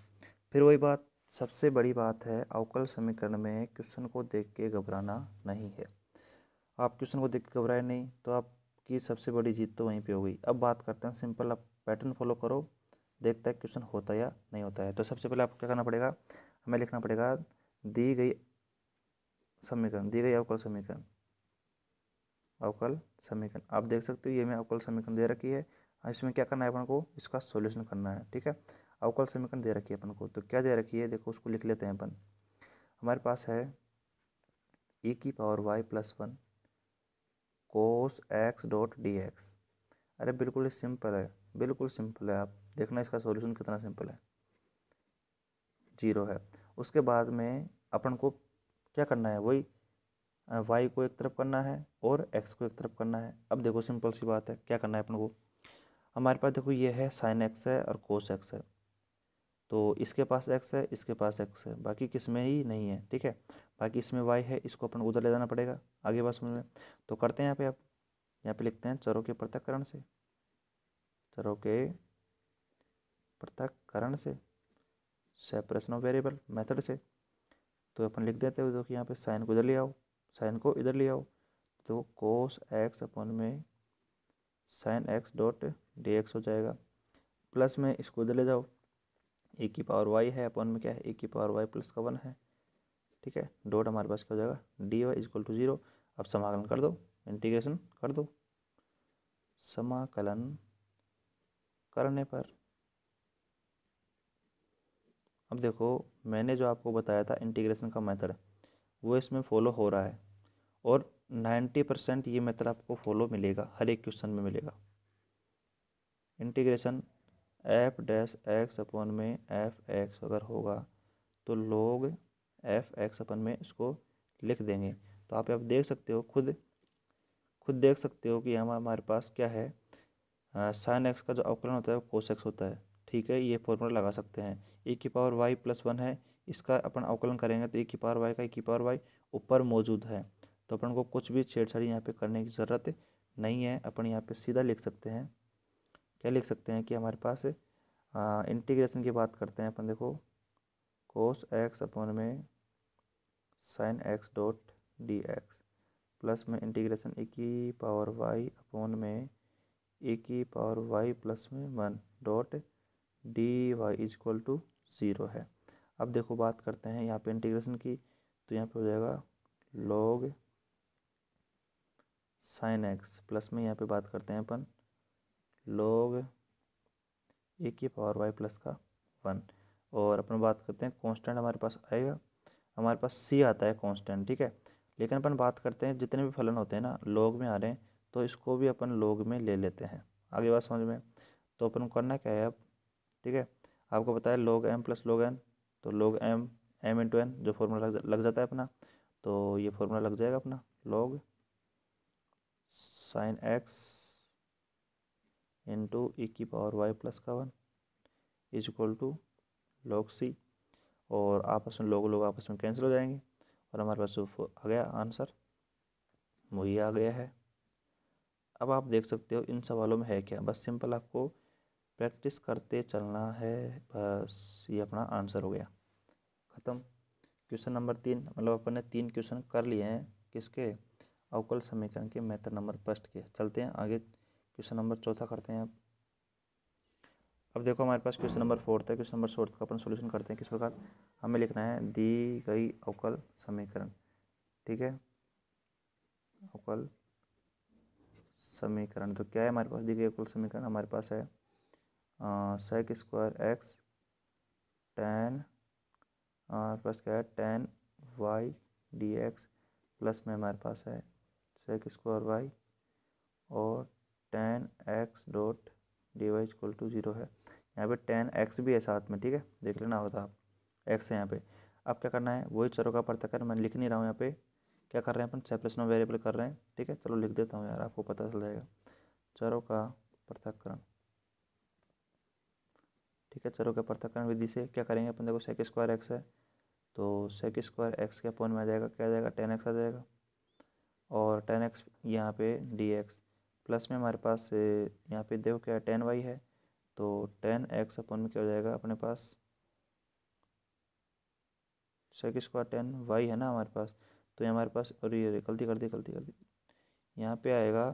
फिर वही बात सबसे बड़ी बात है अवकल समीकरण में क्वेश्चन को देख के घबराना नहीं है आप क्वेश्चन को देख के घबराए नहीं तो आपकी सबसे बड़ी जीत तो वहीं पे हो गई अब बात करते हैं सिंपल आप पैटर्न फॉलो करो देखता है क्वेश्चन होता है या नहीं होता है तो सबसे पहले आपको क्या करना पड़ेगा हमें लिखना पड़ेगा दी गई समीकरण दी गई अवकल समीकरण अवकल समीकरण आप देख सकते हो ये मैं अवकल समीकरण दे रखी है इसमें क्या करना है अपन को इसका सॉल्यूशन करना है ठीक है अवकल समीकरण दे रखी है अपन को तो क्या दे रखी है देखो उसको लिख लेते हैं अपन हमारे पास है ई e की power y plus one cos x dot D x अरे बिल्कुल ही सिंपल है बिल्कुल सिंपल है आप देखना इसका सॉल्यूशन कितना सिंपल है जीरो है उसके बाद में अपन को क्या करना है वही वाई को एक तरफ करना है और एक्स को एक तरफ करना है अब देखो सिंपल सी बात है क्या करना है अपन को हमारे पास देखो ये है साइन एक्स है और कोस एक्स है तो इसके पास एक्स है इसके पास एक्स है बाकी किस में ही नहीं है ठीक है बाकी इसमें वाई है इसको अपन उधर ले जाना पड़ेगा आगे बस में तो करते हैं यहाँ पे आप यहाँ पे लिखते हैं चरों के पृथककरण से चरों के पृथककरण से सेपरेशन ऑफ वेरिएबल मेथड से तो अपन लिख देते हैं जो कि यहाँ पे साइन को इधर ले आओ साइन को इधर ले आओ तो कोस एक्स अपन में sine x dot D x हो जाएगा प्लस में इसको इधर ले जाओ ए की पावर वाई है अपन में क्या है ए की पावर वाई प्लस का वन है ठीक है डॉट हमारे पास क्या हो जाएगा d y is equal to zero अब समाकलन कर दो इंटीग्रेशन कर दो समाकलन करने पर अब देखो मैंने जो आपको बताया था इंटीग्रेशन का मेथड वो इसमें फॉलो हो रहा है और नाइन्टी परसेंट ये मेथड आपको फॉलो मिलेगा हर एक क्वेश्चन में मिलेगा इंटीग्रेशन एफ डैश एक्स अपन में एफ एक्स अगर होगा तो लोग एफ एक्स अपन में इसको लिख देंगे तो आप अब देख सकते हो खुद खुद देख सकते हो कि यहाँ हमारे पास क्या है साइन एक्स का जो अवकलन होता है वो कोस एक्स होता है ठीक है ये फॉर्मूला लगा सकते हैं ए e की पावर वाई प्लस वन है इसका अपन अवकलन करेंगे तो ए e की पावर वाई का ए e की पावर वाई ऊपर मौजूद है तो अपन को कुछ भी छेड़छाड़ी यहाँ पे करने की ज़रूरत नहीं है अपन यहाँ पे सीधा लिख सकते हैं क्या लिख सकते हैं कि हमारे पास इंटीग्रेशन की बात करते हैं अपन देखो कोस एक्स अपन में sine x dot D x plus में इंटीग्रेशन ए e की पावर वाई अपोन में ए e की पावर वाई प्लस में one dot D Y is equal to zero है अब देखो बात करते हैं यहाँ पे इंटीग्रेशन की तो यहाँ पे हो जाएगा लॉग साइन एक्स प्लस में यहाँ पे बात करते हैं अपन लोग ए की पावर वाई प्लस का वन और अपन बात करते हैं कांस्टेंट हमारे पास आएगा हमारे पास सी आता है कांस्टेंट ठीक है लेकिन अपन बात करते हैं जितने भी फलन होते हैं ना लोग में आ रहे हैं तो इसको भी अपन लोग में ले लेते हैं आगे बात समझ में तो अपन करना क्या है अब ठीक है आपको पता है लोग एम प्लस लोग एन तो log m m into n जो फॉर्मूला लग, लग जाता है अपना तो ये फॉर्मूला लग जाएगा अपना लोग साइन एक्स इंटू ई की पावर वाई प्लस का one is equal to log c और आपस में लोग लोग आपस में कैंसिल हो जाएंगे और हमारे पास आ गया आंसर वही आ गया है अब आप देख सकते हो इन सवालों में है क्या बस सिंपल आपको प्रैक्टिस करते चलना है बस ये अपना आंसर हो गया ख़त्म क्वेश्चन नंबर तीन मतलब अपन ने तीन क्वेश्चन कर लिए हैं किसके अवकल समीकरण के मेथड नंबर फर्स्ट के चलते हैं आगे क्वेश्चन नंबर चौथा करते हैं अब अब देखो हमारे पास क्वेश्चन नंबर फोर्थ है क्वेश्चन नंबर फोर्थ का अपन सोल्यूशन करते हैं किस प्रकार हमें लिखना है दी गई अवकल समीकरण ठीक है अवकल समीकरण तो क्या है हमारे पास दी गई अवकल समीकरण हमारे पास है सेक स्क्वायर एक्स टेन हमारे पास क्या है tan y d x plus में हमारे पास है सेक स्क्वायर वाई और tan x dot D y equal to zero है यहाँ पे टेन एक्स भी है साथ में ठीक है देख लेना होता आप एक्स है यहाँ पे अब क्या करना है वही चरों का पृथकरण मैं लिख नहीं रहा हूँ यहाँ पे क्या कर रहे हैं अपन सेपरेशन ऑफ वेरिएबल कर रहे हैं ठीक है चलो लिख देता हूँ यार आपको पता चल जाएगा चरों का पृथककरण ठीक है चरों के पृथककरण विधि से क्या करेंगे अपन देखो सेक स्क्वायर एक्स है तो सेक स्क्वायर एक्स के अपन में आ जाएगा क्या आ जाएगा टेन एक्स आ जाएगा और टेन एक्स यहाँ पे डी एक्स प्लस में हमारे पास यहाँ पे देखो क्या टेन वाई है तो टेन एक्स अपन में क्या हो जाएगा अपने पास सेक स्क्वायर टेन वाई है ना हमारे पास तो ये हमारे पास और ये गलती कर दी गलती कर दी यहाँ पे आएगा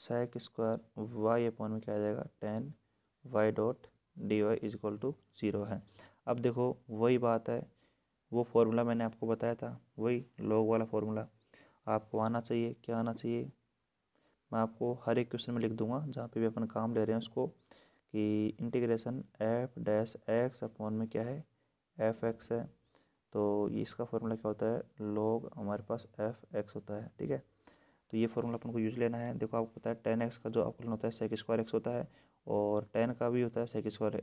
सेक स्क्वायर वाई अपन में क्या आ जाएगा tan y dot D Y is equal to zero है अब देखो वही बात है वो फॉर्मूला मैंने आपको बताया था वही लॉग वाला फॉर्मूला आपको आना चाहिए क्या आना चाहिए मैं आपको हर एक क्वेश्चन में लिख दूंगा जहाँ पे भी अपन काम ले रहे हैं उसको कि integration f dash x upon में क्या है एफ एक्स है तो इसका फॉर्मूला क्या होता है लॉग हमारे पास एफ एक्स होता है ठीक है तो ये फॉर्मूला अपन को यूज लेना है देखो आपको पता है टेन एक्स का जो अवकलन होता है सेक स्क्वायर एक्स होता है और टेन का भी होता है sec square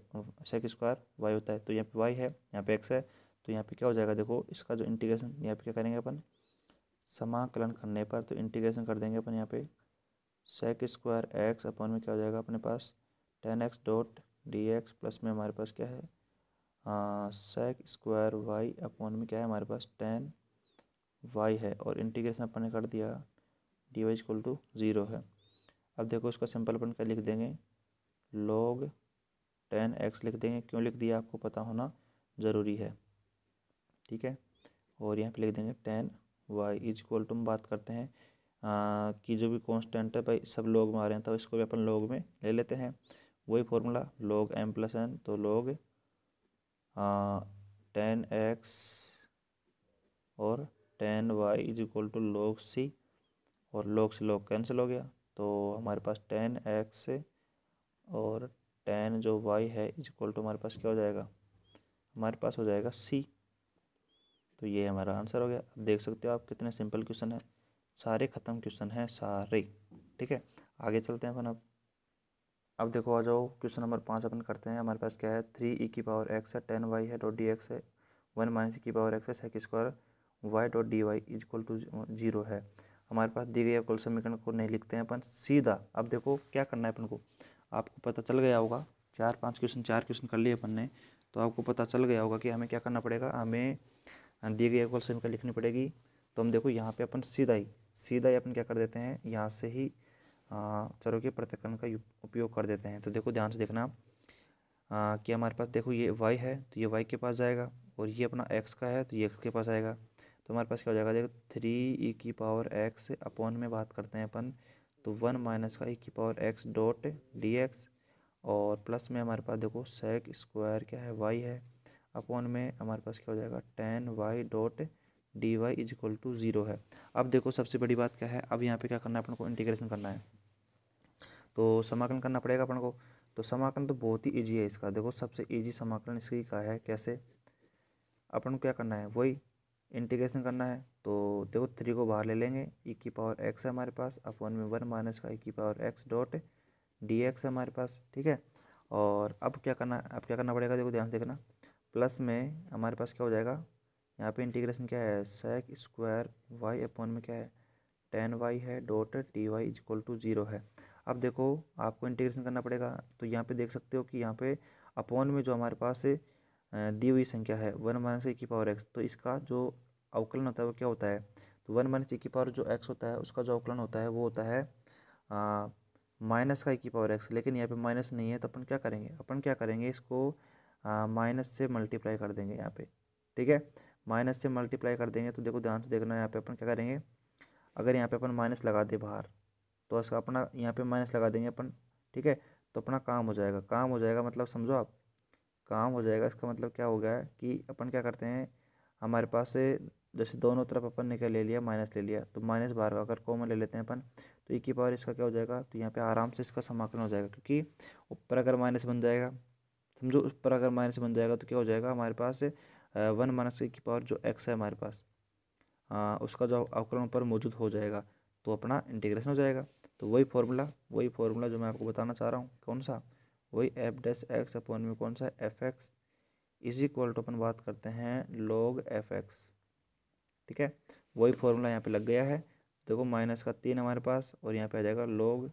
sec square y होता है तो यहाँ पे वाई है यहाँ पे एक्स है तो यहाँ पे क्या हो जाएगा देखो इसका जो इंटीग्रेशन यहाँ पे क्या करेंगे अपन समाकलन करने पर तो इंटीग्रेशन कर देंगे अपन यहाँ पे सेक स्क्वायर एक्स अपन में क्या हो जाएगा अपने पास tan x dot D x plus में हमारे पास क्या है सेक स्क्वायर वाई अपॉन में क्या है हमारे पास टेन वाई है और इंटीग्रेशन अपन ने कर दिया d y equal to zero है अब देखो इसका सिंपल अपन क्या लिख देंगे लॉग टेन एक्स लिख देंगे क्यों लिख दिया आपको पता होना ज़रूरी है ठीक है और यहाँ पे लिख देंगे tan y is equal to हम बात करते हैं की जो भी कॉन्स्टेंट है भाई सब लोग में आ रहे हैं तो इसको भी अपन लोग में ले लेते हैं वही फॉर्मूला लोग एम प्लस एन तो लोग टेन एक्स और tan y is equal to log c और लोग से लोग कैंसिल हो गया तो हमारे पास टेन एक्स और टेन जो वाई है इज इक्वल टू हमारे पास क्या हो जाएगा हमारे पास हो जाएगा सी तो ये हमारा आंसर हो गया अब देख सकते हो आप कितने सिंपल क्वेश्चन है सारे ख़त्म क्वेश्चन हैं सारे ठीक है आगे चलते हैं अपन अब अब देखो आ जाओ क्वेश्चन नंबर पाँच अपन करते हैं हमारे पास क्या है थ्री ई e की पावर एक्स है टेन वाई है डॉट डी एक्स है वन माइनस e की पावर एक्स है sec square y dot D y equal to zero है हमारे पास दी गई अवकल समीकरण को नहीं लिखते हैं अपन सीधा अब देखो क्या करना है अपन को आपको पता चल गया होगा चार पाँच क्वेश्चन चार क्वेश्चन कर लिए अपन ने तो आपको पता चल गया होगा कि हमें क्या करना पड़ेगा हमें दी गई अवकल समीकरण लिखनी पड़ेगी तो हम देखो यहाँ पर अपन सीधा ही सीधा ही अपन क्या कर देते हैं यहाँ से ही चरों के पृथक्करण का उपयोग कर देते हैं तो देखो ध्यान से देखना आ, कि हमारे पास देखो ये वाई है तो ये वाई के पास जाएगा और ये अपना एक्स का है तो ये एक्स के पास आएगा तो हमारे पास क्या हो जाएगा देखो थ्री ई e की पावर एक्स अपॉन में बात करते हैं अपन तो वन माइनस का ई e की power x dot D x और प्लस में हमारे पास देखो सेक स्क्वायर क्या है वाई है अपॉन में हमारे पास क्या हो जाएगा tan y dot D Y is equal to zero है अब देखो सबसे बड़ी बात क्या है अब यहाँ पे क्या करना है अपन को इंटीग्रेशन करना है तो समाकलन करना पड़ेगा अपन को तो समाकलन तो बहुत ही ईजी है इसका देखो सबसे ईजी समाकलन इसकी का है कैसे अपन को क्या करना है वही इंटीग्रेशन करना है तो देखो थ्री को बाहर ले लेंगे ई e की पावर एक्स है हमारे पास अब वन में वन माइनस का ई e की power x dot D x है हमारे पास ठीक है और अब क्या करना अब क्या करना पड़ेगा देखो ध्यान से देखना प्लस में हमारे पास क्या हो जाएगा यहाँ पे इंटीग्रेशन क्या है सेक स्क्वायर वाई अपॉन में क्या है टेन वाई है dot d y equal to zero है अब देखो आपको इंटीग्रेशन करना पड़ेगा तो यहाँ पे देख सकते हो कि यहाँ पे अपॉन में जो हमारे पास दी हुई संख्या है वन माइनस की पावर एक्स तो इसका जो अवकलन होता है वो क्या होता है तो वन माइनस की पावर जो एक्स होता है उसका जो अवकलन होता है वो होता है माइनस का की पावर एक्स लेकिन यहाँ पे माइनस नहीं है तो अपन क्या करेंगे अपन क्या करेंगे इसको माइनस से मल्टीप्लाई कर देंगे यहाँ पे ठीक है माइनस से मल्टीप्लाई कर देंगे तो देखो ध्यान से देखना यहाँ पे अपन क्या करेंगे अगर यहाँ पे अपन माइनस लगा दे बाहर तो इसका अपना यहाँ पे माइनस लगा देंगे अपन ठीक है तो अपना काम हो जाएगा काम हो जाएगा मतलब समझो आप काम हो जाएगा इसका मतलब क्या हो गया कि अपन क्या करते हैं हमारे पास से जैसे दोनों तरफ अपन ने क्या ले लिया माइनस ले लिया तो माइनस बार अगर कॉमन ले लेते हैं अपन तो एक ही पावर इसका क्या हो जाएगा तो यहाँ पे आराम से इसका समाकलन हो जाएगा क्योंकि ऊपर अगर माइनस बन जाएगा समझो ऊपर अगर माइनस बन जाएगा तो क्या हो जाएगा हमारे पास वन माइनस ए की पावर जो एक्स है हमारे पास आ, उसका जो अवकलन पर मौजूद हो जाएगा तो अपना इंटीग्रेशन हो जाएगा तो वही फार्मूला वही फार्मूला जो मैं आपको बताना चाह रहा हूँ कौन सा वही एफ डेस एक्स अपन में कौन सा f x is equal to अपन बात करते हैं लॉग एफ एक्स ठीक है वही फार्मूला यहाँ पे लग गया है देखो माइनस का तीन हमारे पास और यहाँ पे आ जाएगा लॉग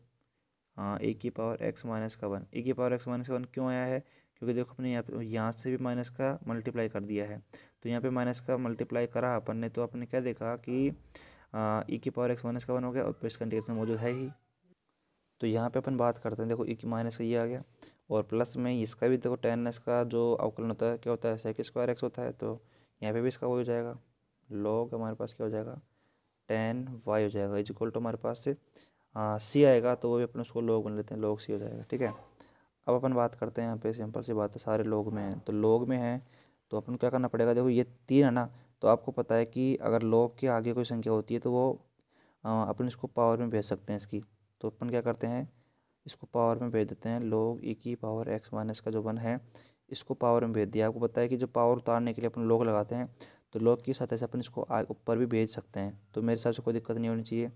ए e की पावर एक्स माइनस का वन ए e की पावर एक्स माइनस का वन क्यों आया है क्योंकि देखो अपने यहाँ पे यहाँ से भी माइनस का मल्टीप्लाई कर दिया है तो यहाँ पे माइनस का मल्टीप्लाई करा अपन ने तो अपने क्या देखा कि ई e की पावर एक्स माइनस का वन हो गया और प्लस का इंटीग्रेशन मौजूद है ही तो यहाँ पे अपन बात करते हैं देखो ई e की माइनस का ये आ गया और प्लस में इसका भी देखो टेन एक्स का जो अवकलन होता है क्या होता है सेक स्क्वायर एक्स होता है तो यहाँ पर भी इसका वही हो जाएगा लॉग हमारे पास क्या हो जाएगा टेन वाई हो जाएगा इज इक्वल टू हमारे पास से सी आएगा तो वो भी अपन उसको लॉग बन लेते हैं लॉग सी हो जाएगा ठीक है अब अपन बात करते हैं यहाँ पे सिंपल सी बात है सारे लोग में हैं तो लोग में हैं तो अपन क्या करना पड़ेगा देखो ये तीन है ना तो आपको पता है कि अगर लोग के आगे कोई संख्या होती है तो वो अपन इसको पावर में भेज सकते हैं इसकी तो अपन क्या करते हैं इसको पावर में भेज देते हैं लोग ई e की पावर एक्स माइनस का जो वन है इसको पावर में भेज दिया आपको पता है कि जो पावर उतारने के लिए अपन लोग लगाते हैं तो लोग की सतह से अपन इसको ऊपर भी भेज सकते हैं तो मेरे हिसाब से कोई दिक्कत नहीं होनी चाहिए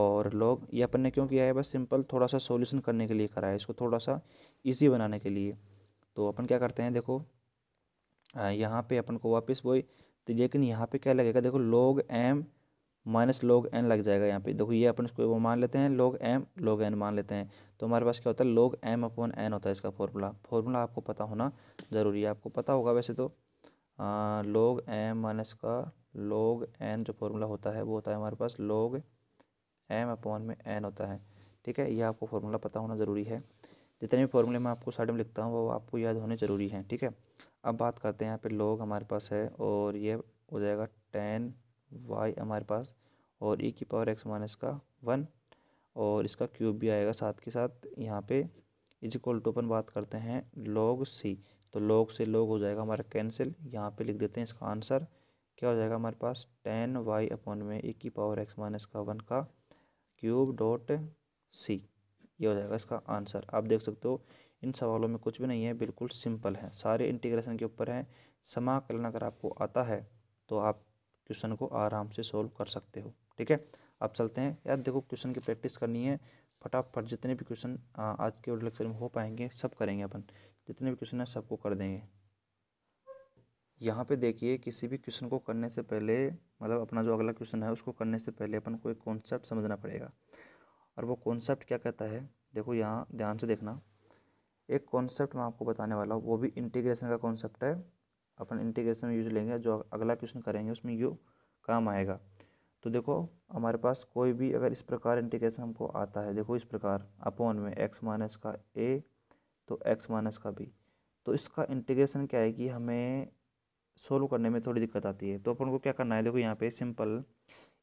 और लोग ये अपन ने क्यों किया है बस सिंपल थोड़ा सा सोल्यूशन करने के लिए करा है इसको थोड़ा सा ईजी बनाने के लिए तो अपन क्या करते हैं देखो यहाँ पे अपन को वापस वही तो लेकिन यहाँ पे क्या लगेगा देखो लोग एम माइनस लोग एन लग जाएगा यहाँ पे देखो ये अपन इसको वो मान लेते हैं लोग एम लोग एन मान लेते हैं तो हमारे पास क्या होता है लोग एम अपॉन एन होता है इसका फॉर्मूला फॉर्मूला आपको पता होना ज़रूरी है आपको पता होगा वैसे तो लोग एम माइनस का लोग एन जो फॉर्मूला होता है वो होता है हमारे पास लोग एम अपॉन में एन होता है ठीक है यह आपको फॉर्मूला पता होना ज़रूरी है जितने भी फॉर्मूले मैं आपको साइड में लिखता हूँ वो आपको याद होने ज़रूरी हैं ठीक है अब बात करते हैं यहाँ पे लोग हमारे पास है और ये हो जाएगा टेन वाई हमारे पास और ई e की पावर एक्स माइनस का वन और इसका क्यूब भी आएगा साथ के साथ यहाँ पे इज इक्वल टू अपन बात करते हैं लॉग सी तो लॉग से लॉग हो जाएगा हमारा कैंसिल यहाँ पे लिख देते हैं इसका आंसर क्या हो जाएगा हमारे पास टेन वाई अपॉन में ई e की पावर एक्स माइनस का वन का क्यूब डॉट सी ये हो जाएगा इसका आंसर आप देख सकते हो इन सवालों में कुछ भी नहीं है बिल्कुल सिंपल है सारे इंटीग्रेशन के ऊपर हैं समाकलन अगर आपको आता है तो आप क्वेश्चन को आराम से सॉल्व कर सकते हो ठीक है आप चलते हैं यार देखो क्वेश्चन की प्रैक्टिस करनी है फटाफट जितने भी क्वेश्चन आज के लेक्चर में हो पाएंगे सब करेंगे अपन जितने भी क्वेश्चन है सबको कर देंगे यहाँ पे देखिए किसी भी क्वेश्चन को करने से पहले मतलब अपना जो अगला क्वेश्चन है उसको करने से पहले अपन को एक कॉन्सेप्ट समझना पड़ेगा और वो कॉन्सेप्ट क्या कहता है देखो यहाँ ध्यान से देखना एक कॉन्सेप्ट मैं आपको बताने वाला हूँ वो भी इंटीग्रेशन का कॉन्सेप्ट है अपन इंटीग्रेशन में यूज लेंगे जो अगला क्वेश्चन करेंगे उसमें यू काम आएगा तो देखो हमारे पास कोई भी अगर इस प्रकार इंटीग्रेशन हमको आता है देखो इस प्रकार अपॉन में एक्स माइनस का ए तो एक्स माइनस का बी तो इसका इंटीग्रेशन क्या है कि हमें सोल्व करने में थोड़ी दिक्कत आती है तो अपन को क्या करना है देखो यहाँ पे सिंपल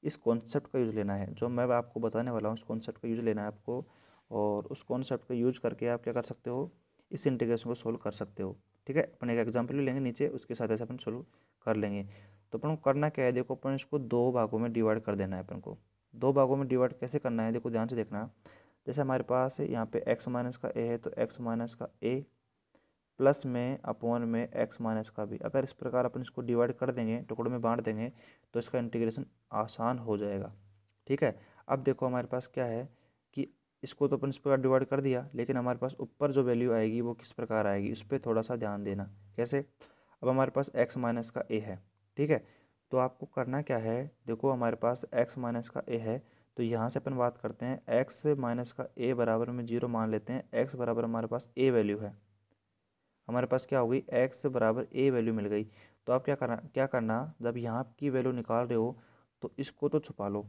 इस कॉन्सेप्ट का यूज़ लेना है जो मैं आपको बताने वाला हूँ उस कॉन्सेप्ट का यूज़ लेना है आपको और उस कॉन्सेप्ट का यूज करके आप क्या कर सकते हो इस इंटीग्रेशन को सोल्व कर सकते हो ठीक है अपन एक एग्जाम्पल भी लेंगे नीचे उसके साथ ऐसे अपन सोल्व कर लेंगे तो अपन को करना क्या है देखो अपन इसको दो भागों में डिवाइड कर देना है अपन को दो भागों में डिवाइड कैसे करना है देखो ध्यान से देखना जैसे हमारे पास यहाँ पे एक्स माइनस का ए है तो एक्स माइनस का ए प्लस में अपॉन में एक्स माइनस का भी अगर इस प्रकार अपन इसको डिवाइड कर देंगे टुकड़ों में बांट देंगे तो इसका इंटीग्रेशन आसान हो जाएगा ठीक है अब देखो हमारे पास क्या है कि इसको तो अपन इस प्रकार डिवाइड कर दिया लेकिन हमारे पास ऊपर जो वैल्यू आएगी वो किस प्रकार आएगी उस पर थोड़ा सा ध्यान देना कैसे अब हमारे पास एक्स माइनस का ए है ठीक है तो आपको करना क्या है देखो हमारे पास एक्स माइनस का ए है तो यहाँ से अपन बात करते हैं एक्स माइनस का ए बराबर में जीरो मान लेते हैं एक्स बराबर हमारे पास ए वैल्यू है हमारे पास क्या हो गई एक्स बराबर ए वैल्यू मिल गई तो आप क्या करना क्या करना जब यहाँ की वैल्यू निकाल रहे हो तो इसको तो छुपा लो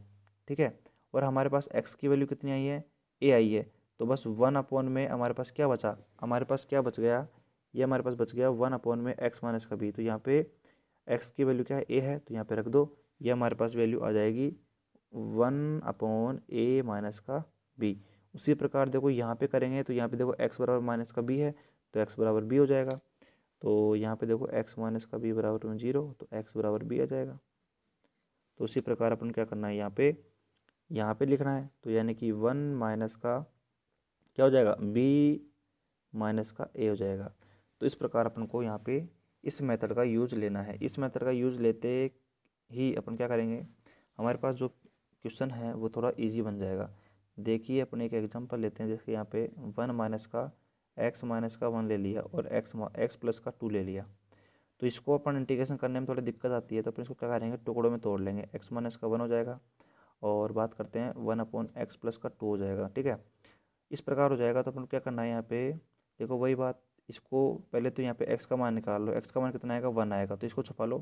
ठीक है और हमारे पास एक्स की वैल्यू कितनी आई है ए आई है तो बस वन अपॉन में हमारे पास क्या बचा हमारे पास क्या बच गया ये हमारे पास बच गया वन अपॉन में एक्स माइनस का बी तो यहाँ पे एक्स की वैल्यू क्या है ए है तो यहाँ पे रख दो ये हमारे पास वैल्यू आ जाएगी वन अपॉन ए माइनस का बी उसी प्रकार देखो यहाँ पे करेंगे तो यहाँ पे देखो एक्स बराबर माइनस का बी है तो एक्स बराबर बी हो जाएगा तो यहाँ पे देखो एक्स माइनस का बी बराबर में जीरो तो एक्स बराबर बी आ जाएगा तो उसी प्रकार अपन क्या करना है यहाँ पे यहाँ पे लिखना है तो यानी कि वन माइनस का क्या हो जाएगा बी माइनस का ए हो जाएगा तो इस प्रकार अपन को यहाँ पे इस मेथड का यूज लेना है इस मेथड का यूज लेते ही अपन क्या करेंगे हमारे पास जो क्वेश्चन है वो थोड़ा ईजी बन जाएगा देखिए अपन एक एग्जाम्पल लेते हैं जैसे यहाँ पे वन माइनस का एक्स माइनस का वन ले लिया और एक्स एक्स प्लस का टू ले लिया तो इसको अपन इंटीग्रेशन करने में थोड़ी दिक्कत आती है तो अपन इसको क्या करेंगे टुकड़ों में तोड़ लेंगे एक्स माइनस का वन हो जाएगा और बात करते हैं वन अपॉन एक्स प्लस का टू हो जाएगा ठीक है इस प्रकार हो जाएगा तो अपन क्या करना है यहाँ पे देखो वही बात इसको पहले तो यहाँ पे एक्स का मान निकाल लो एक्स का मान कितना आएगा वन आएगा तो इसको छुपा लो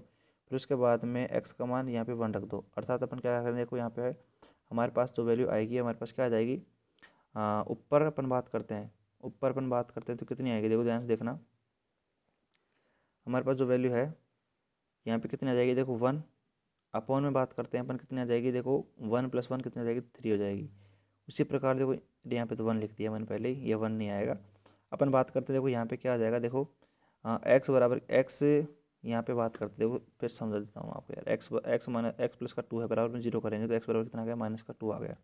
फिर उसके बाद में एक्स का मान यहाँ पे वन रख दो अर्थात अपन क्या करें देखो यहाँ पे हमारे पास जो वैल्यू आएगी हमारे पास क्या आ जाएगी ऊपर अपन बात करते हैं ऊपर अपन बात करते हैं तो कितनी आएगी देखो ध्यान से देखना हमारे पास जो वैल्यू है यहाँ पे कितनी आ जाएगी देखो वन अपॉन में बात करते हैं अपन कितनी आ जाएगी देखो वन प्लस वन कितनी आ जाएगी थ्री हो जाएगी उसी प्रकार देखो यहाँ पे तो वन लिख दिया मैंने पहले ही यह वन नहीं आएगा अपन बात करते देखो यहाँ पे क्या आ जाएगा देखो एक्स बराबर एक्स यहाँ पे बात करते देखो फिर समझा देता हूँ आपको यार x x minus x plus का टू है बराबर में जीरो करेंगे तो एक्स बराबर कितना आ गया माइनस का टू आ गया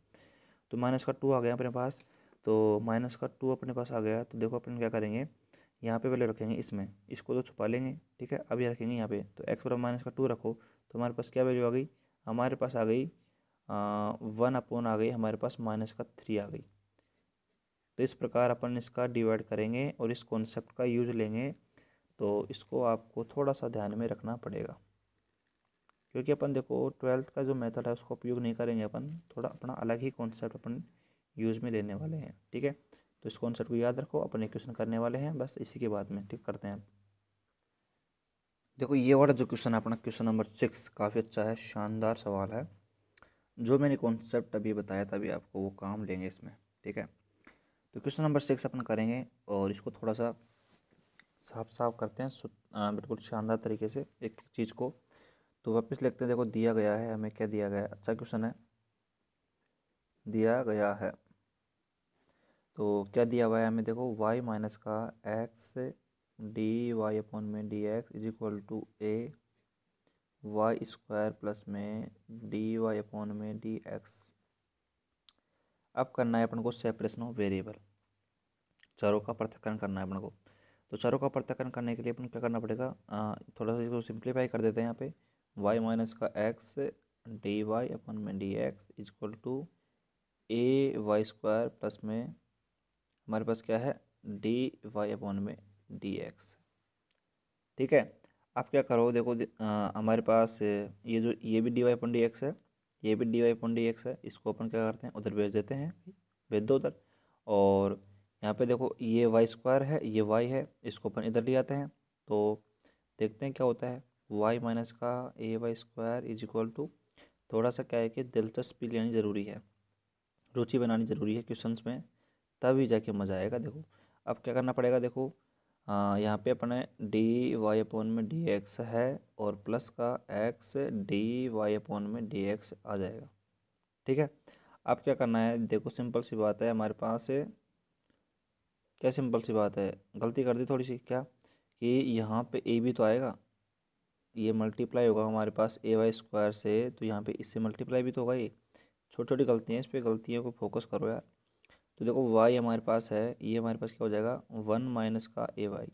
तो माइनस का टू आ गया अपने पास तो माइनस का टू अपने पास आ गया तो देखो अपन क्या करेंगे यहाँ पे वैल्यू रखेंगे इसमें इसको तो छुपा लेंगे ठीक है अभी रखेंगे यहाँ पे तो एक्स बराबर माइनस का टू रखो तो हमारे पास क्या वैल्यू आ गई हमारे पास आ गई वन अपोन आ गई हमारे पास माइनस का थ्री आ गई तो इस प्रकार अपन इसका डिवाइड करेंगे और इस कॉन्सेप्ट का यूज लेंगे तो इसको आपको थोड़ा सा ध्यान में रखना पड़ेगा क्योंकि अपन देखो ट्वेल्थ का जो मेथड है उसको उपयोग नहीं करेंगे अपन थोड़ा अपना अलग ही कॉन्सेप्ट अपन यूज़ में लेने वाले हैं ठीक है तो इस कॉन्सेप्ट को याद रखो अपन क्वेश्चन करने वाले हैं बस इसी के बाद में ठीक करते हैं देखो ये वाला जो क्वेश्चन है अपना क्वेश्चन नंबर सिक्स काफ़ी अच्छा है शानदार सवाल है जो मैंने कॉन्सेप्ट अभी बताया था अभी आपको वो काम लेंगे इसमें ठीक है तो क्वेश्चन नंबर सिक्स अपन करेंगे और इसको थोड़ा सा साफ साफ करते हैं बिल्कुल शानदार तरीके से एक चीज़ को तो वापस लिखते हैं देखो दिया गया है हमें क्या दिया गया है अच्छा क्वेश्चन है दिया गया है तो क्या दिया हुआ है हमें देखो वाई माइनस का एक्स डी वाई अपॉन में d x is equal to a y square plus में डी वाई अपॉन में डी एक्स अब करना है अपन को सेपरेशन ऑफ वेरिएबल चारों का पृथक्करण करना है अपन को तो चारों का पृथक्करण करने के लिए अपन क्या करना पड़ेगा थोड़ा सा इसको सिंप्लीफाई कर देते हैं यहाँ पे वाई माइनस का एक्स डी वाई अपॉन में d x is equal to a y square plus में हमारे पास क्या है डी वाई अपॉन में डी एक्स ठीक है आप क्या करो देखो हमारे पास ये जो ये भी d Y upon d x है ये भी d Y upon d x है इसको अपन क्या करते हैं उधर भेज देते हैं भेज दो उधर और यहाँ पे देखो ये वाई स्क्वायर है ये वाई है इसको अपन इधर ले आते हैं तो देखते हैं क्या होता है वाई माइनस का ए y square is equal to थोड़ा सा क्या है कि दिलचस्पी लेनी ज़रूरी है रुचि बनानी ज़रूरी है क्वेश्चन में तभी जाके मज़ा आएगा देखो अब क्या करना पड़ेगा देखो यहाँ पे अपने डी वाई अपोन में डी एक्स है और प्लस का एक्स डी वाई अपोन में डी एक्स आ जाएगा ठीक है अब क्या करना है देखो सिंपल सी बात है हमारे पास क्या सिंपल सी बात है गलती कर दी थोड़ी सी क्या कि यहाँ पे ए भी तो आएगा ये मल्टीप्लाई होगा हमारे पास ए वाई स्क्वायर से तो यहाँ पे इससे मल्टीप्लाई भी तो होगा ये छोटी छोटी गलतियाँ इस पर गलतियों को फोकस करो यार तो देखो वाई हमारे पास है ये e हमारे पास क्या हो जाएगा वन माइनस का ए वाई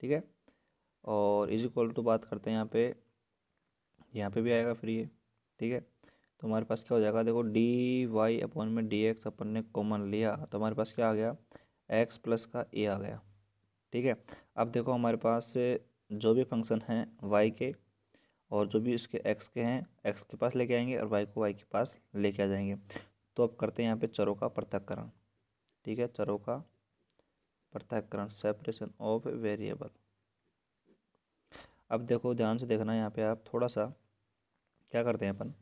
ठीक है और इज इक्वल टू बात करते हैं यहाँ पे यहाँ पे भी आएगा फिर ये ठीक है तो हमारे पास क्या हो जाएगा देखो डी वाई अपॉन में डी एक्स अपन ने कॉमन लिया तो हमारे पास क्या आ गया एक्स प्लस का ए आ गया ठीक है अब देखो हमारे पास जो भी फंक्शन हैं वाई के और जो भी उसके एक्स के हैं एक्स के पास लेके आएंगे और वाई को वाई के पास लेके आ जाएंगे तो अब करते हैं यहाँ पे चरों का पृथककरण ठीक है चरों का पृथककरण सेपरेशन ऑफ वेरिएबल अब देखो ध्यान से देखना यहाँ पे आप थोड़ा सा क्या करते हैं अपन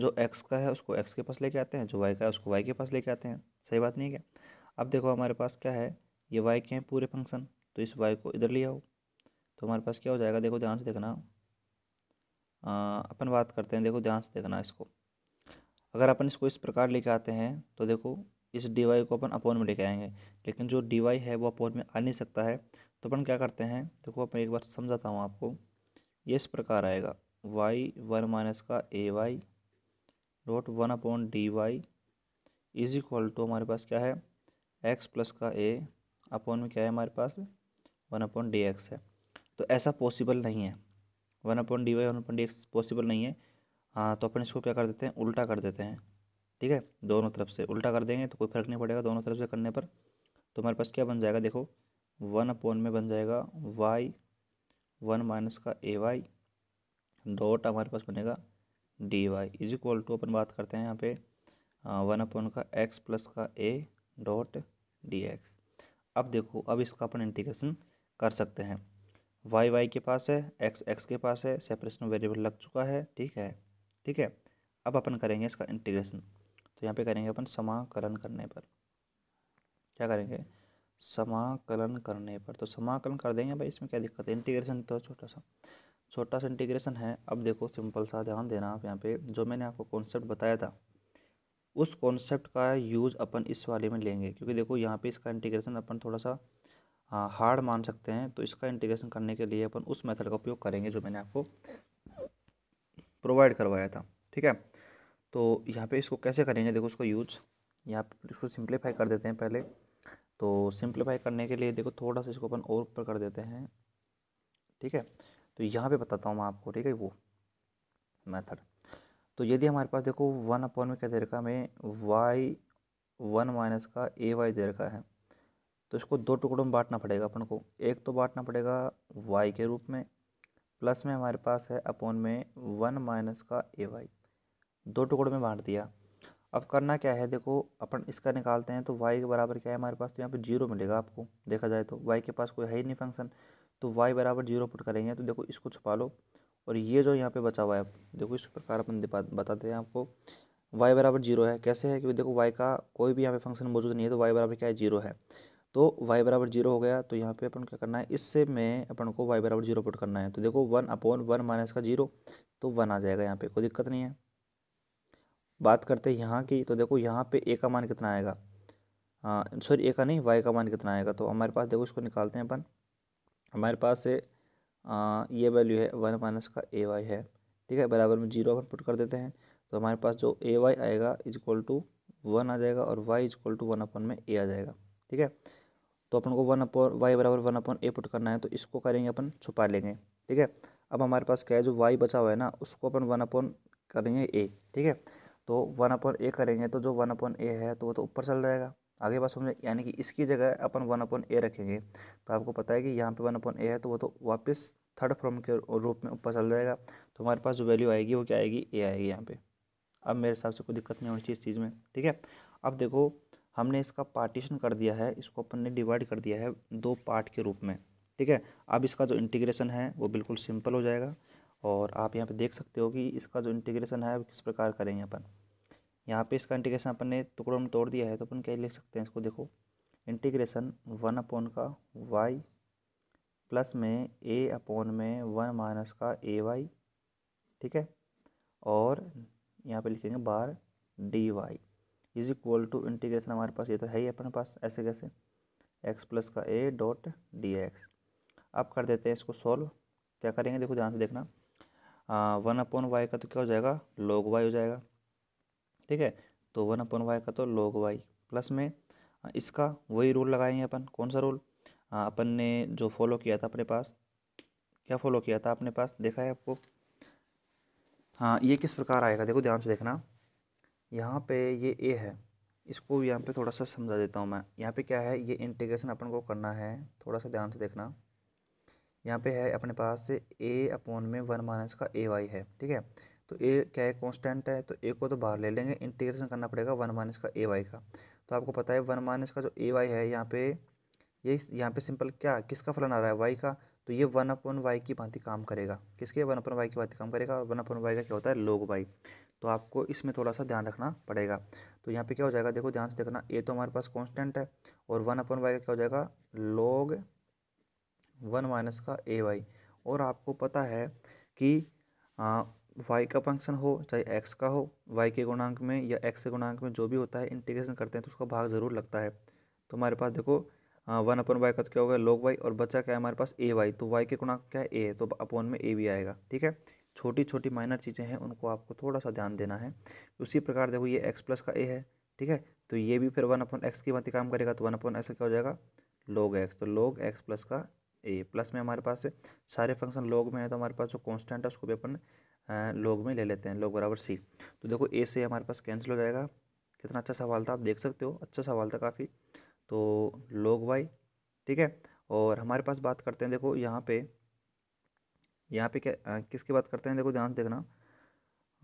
जो एक्स का है उसको एक्स के पास लेके आते हैं जो वाई का है उसको वाई के पास लेके आते हैं सही बात नहीं क्या अब देखो हमारे पास क्या है ये वाई के हैं पूरे फंक्शन तो इस वाई को इधर ले आओ तो हमारे पास क्या हो जाएगा देखो ध्यान से देखना अपन बात करते हैं देखो ध्यान से देखना इसको अगर अपन इसको इस प्रकार लेके आते हैं तो देखो इस डी वाई को अपन अपॉन में लेके आएंगे लेकिन जो डी वाई है वो अपॉन में आ नहीं सकता है तो अपन क्या करते हैं देखो अपन एक बार समझाता हूँ आपको ये इस प्रकार आएगा वाई वन माइनस का ए y dot one upon D Y is equal to हमारे पास क्या है एक्स प्लस का ए अपॉन में क्या है हमारे पास वन अपॉन डी एक्स है तो ऐसा पॉसिबल नहीं है one upon D Y one upon D X possible नहीं है हाँ तो अपन इसको क्या कर देते हैं उल्टा कर देते हैं ठीक है दोनों तरफ से उल्टा कर देंगे तो कोई फर्क नहीं पड़ेगा दोनों तरफ से करने पर तो हमारे पास क्या बन जाएगा देखो वन अपॉन में बन जाएगा वाई वन माइनस का ए वाई डॉट हमारे पास बनेगा D Y is equal to अपन बात करते हैं यहाँ पे वन अपॉन का एक्स प्लस का ए डॉट डी एक्स अब देखो अब इसका अपन इंटीग्रेशन कर सकते हैं वाई वाई के पास है एक्स एक्स के पास है सेपरेशन वेरिएबल लग चुका है ठीक है ठीक है अब अपन करेंगे इसका इंटीग्रेशन तो यहाँ पे करेंगे अपन समाकलन करने पर क्या करेंगे समाकलन करने पर तो समाकलन कर देंगे भाई इसमें क्या दिक्कत है इंटीग्रेशन तो छोटा सा छोटा सा इंटीग्रेशन है अब देखो सिंपल सा ध्यान देना आप यहाँ पे जो मैंने आपको कॉन्सेप्ट बताया था उस कॉन्सेप्ट का यूज़ अपन इस वाले में लेंगे क्योंकि देखो यहाँ पे इसका इंटीग्रेशन अपन थोड़ा सा हार्ड मान सकते हैं तो इसका इंटीग्रेशन करने के लिए अपन उस मेथड का उपयोग करेंगे जो मैंने आपको प्रोवाइड करवाया था ठीक है तो यहाँ पे इसको कैसे करेंगे देखो उसको यूज यहाँ पर इसको सिंप्लीफाई कर देते हैं पहले तो सिंप्लीफाई करने के लिए देखो थोड़ा सा इसको अपन और ऊपर कर देते हैं ठीक है तो यहाँ पे बताता हूँ मैं आपको ठीक है वो मेथड तो यदि हमारे पास देखो वन अपॉन में क्या दे रखा हमें वाई वन माइनस का ए वाई दे रखा है तो इसको दो टुकड़ों में बांटना पड़ेगा अपन को एक तो बांटना पड़ेगा वाई के रूप में प्लस में हमारे पास है अपॉन में वन माइनस का ए वाई दो टुकड़ों में बांट दिया अब करना क्या है देखो अपन इसका निकालते हैं तो वाई के बराबर क्या है हमारे पास तो यहाँ पर जीरो मिलेगा आपको देखा जाए तो वाई के पास कोई है ही नहीं फंक्शन तो वाई बराबर जीरो पुट करेंगे तो देखो इसको छुपा लो और ये जो यहाँ पे बचा हुआ है देखो इस प्रकार अपन बताते हैं आपको y बराबर जीरो है कैसे है क्योंकि देखो y का कोई भी यहाँ पे फंक्शन मौजूद नहीं है तो y बराबर क्या है जीरो है तो y बराबर जीरो हो गया तो यहाँ पे अपन क्या करना है इससे में अपन को y बराबर जीरो पुट करना है तो देखो वन अपॉन वन माइनस का जीरो तो वन आ जाएगा यहाँ पे कोई दिक्कत नहीं है बात करते हैं यहाँ की तो देखो यहाँ पे ए का मान कितना आएगा सॉरी ए का नहीं वाई का मान कितना आएगा तो हमारे पास देखो इसको निकालते हैं अपन हमारे पास से ये वैल्यू है वन माइनस का ए वाई है ठीक है बराबर में जीरो अपन पुट कर देते हैं तो हमारे पास जो ए वाई आएगा इज इक्वल टू वन आ जाएगा और Y is equal to one अपन में ए आ जाएगा ठीक है तो अपन को वन अपॉन वाई बराबर वन अपॉन ए पुट करना है तो इसको करेंगे अपन छुपा लेंगे ठीक है अब हमारे पास क्या है जो वाई बचा हुआ है ना उसको अपन वन अपॉन करेंगे ए ठीक है तो वन अपॉन ए करेंगे तो जो वन अपॉन ए है तो वो तो ऊपर चल जाएगा आगे बात समझे यानी कि इसकी जगह अपन वन अपॉन ए रखेंगे तो आपको पता है कि यहाँ पे वन अपॉन ए है तो वो तो वापस थर्ड फॉर्म के रूप में ऊपर चल जाएगा तो हमारे पास जो वैल्यू आएगी वो क्या आएगी ए आएगी यहाँ पे अब मेरे हिसाब से कोई दिक्कत नहीं होनी चाहिए इस चीज़ में ठीक है अब देखो हमने इसका पार्टीशन कर दिया है इसको अपन ने डिवाइड कर दिया है दो पार्ट के रूप में ठीक है अब इसका जो इंटीग्रेशन है वो बिल्कुल सिंपल हो जाएगा और आप यहाँ पे देख सकते हो कि इसका जो इंटीग्रेशन है किस प्रकार करेंगे अपन यहाँ पे इसका इंटीग्रेशन अपन ने टुकड़ों में तोड़ दिया है तो अपन क्या लिख सकते हैं इसको देखो इंटीग्रेशन वन अपॉन का वाई प्लस में ए अपॉन में वन माइनस का ए वाई ठीक है और यहाँ पे लिखेंगे बार D Y is equal to integration हमारे पास ये तो है ही अपने पास ऐसे कैसे एक्स प्लस का ए डॉट डी एक्स अब कर देते हैं इसको सॉल्व क्या करेंगे देखो ध्यान से देखना वन अपॉन वाई का तो क्या हो जाएगा लॉग वाई हो जाएगा ठीक है तो वन अपॉन वाई का तो लॉग वाई प्लस में इसका वही रूल लगाएंगे अपन कौन सा रूल अपन ने जो फॉलो किया था अपने पास क्या फॉलो किया था अपने पास देखा है आपको हाँ ये किस प्रकार आएगा देखो ध्यान से देखना यहाँ पे ये ए है इसको यहाँ पे थोड़ा सा समझा देता हूँ मैं यहाँ पे क्या है ये इंटीग्रेशन अपन को करना है थोड़ा सा ध्यान से देखना यहाँ पे है अपने पास से ए अपॉन में वन माइनस का ए वाई है ठीक है तो ए क्या है कांस्टेंट है तो ए को तो बाहर ले लेंगे इंटीग्रेशन करना पड़ेगा वन माइनस का ए वाई का तो आपको पता है वन माइनस का जो ए वाई है यहाँ पे ये यह यहाँ पे सिंपल क्या किसका फलन आ रहा है वाई का तो ये वन अपॉन वाई की भांति काम करेगा किसके वन अपॉन वाई की भांति काम करेगा और वन अपॉन वाई का क्या होता है लोग वाई तो आपको इसमें थोड़ा सा ध्यान रखना पड़ेगा तो यहाँ पे क्या हो जाएगा देखो ध्यान से देखना ए तो हमारे पास कांस्टेंट है और वन अपॉन वाई का क्या हो जाएगा लोग वन माइनस का ए वाई और आपको पता है कि वाई का फंक्शन हो चाहे एक्स का हो वाई के गुणांक में या एक्स के गुणांक में जो भी होता है इंटीग्रेशन करते हैं तो उसका भाग ज़रूर लगता है तो हमारे पास देखो वन अपन वाई का तो क्या होगा लोग वाई और बच्चा क्या है हमारे पास ए वाई तो वाई के गुणांक क्या है ए तो अपन में ए भी आएगा ठीक है छोटी छोटी माइनर चीज़ें हैं उनको आपको थोड़ा सा ध्यान देना है उसी प्रकार देखो ये एक्स प्लस का ए है ठीक है तो ये भी फिर वन अपन एक्स की मत काम करेगा तो वन अपन एक्स क्या हो जाएगा लोग एक्स तो लोग एक्स प्लस का ए प्लस में हमारे पास सारे फंक्शन लॉग में है तो हमारे पास जो कॉन्स्टेंट है उसको भी अपन लॉग में ले लेते हैं लॉग बराबर सी तो देखो ए से हमारे पास कैंसिल हो जाएगा कितना अच्छा सवाल था आप देख सकते हो अच्छा सवाल था काफ़ी तो लॉग वाई ठीक है और हमारे पास बात करते हैं देखो यहाँ पे यहाँ पे क्या किसकी बात करते हैं देखो ध्यान से देखना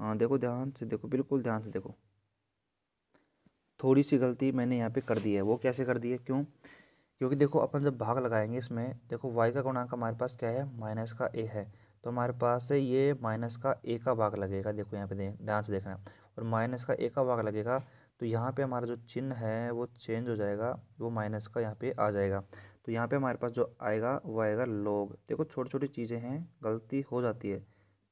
आ, देखो ध्यान से देखो बिल्कुल ध्यान से देखो थोड़ी सी गलती मैंने यहाँ पे कर दी है वो कैसे कर दी है क्यों क्योंकि देखो अपन जब भाग लगाएंगे इसमें देखो वाई का गुणांक हमारे पास क्या है माइनस का ए है तो हमारे पास ये माइनस का ए का भाग लगेगा देखो यहाँ पे ध्यान से देखना और माइनस का ए का भाग लगेगा तो यहाँ पे हमारा जो चिन्ह है वो चेंज हो जाएगा वो माइनस का यहाँ पे आ जाएगा तो यहाँ पे हमारे पास जो आएगा वो आएगा लोग देखो छोटी छोटी चीज़ें हैं गलती हो जाती है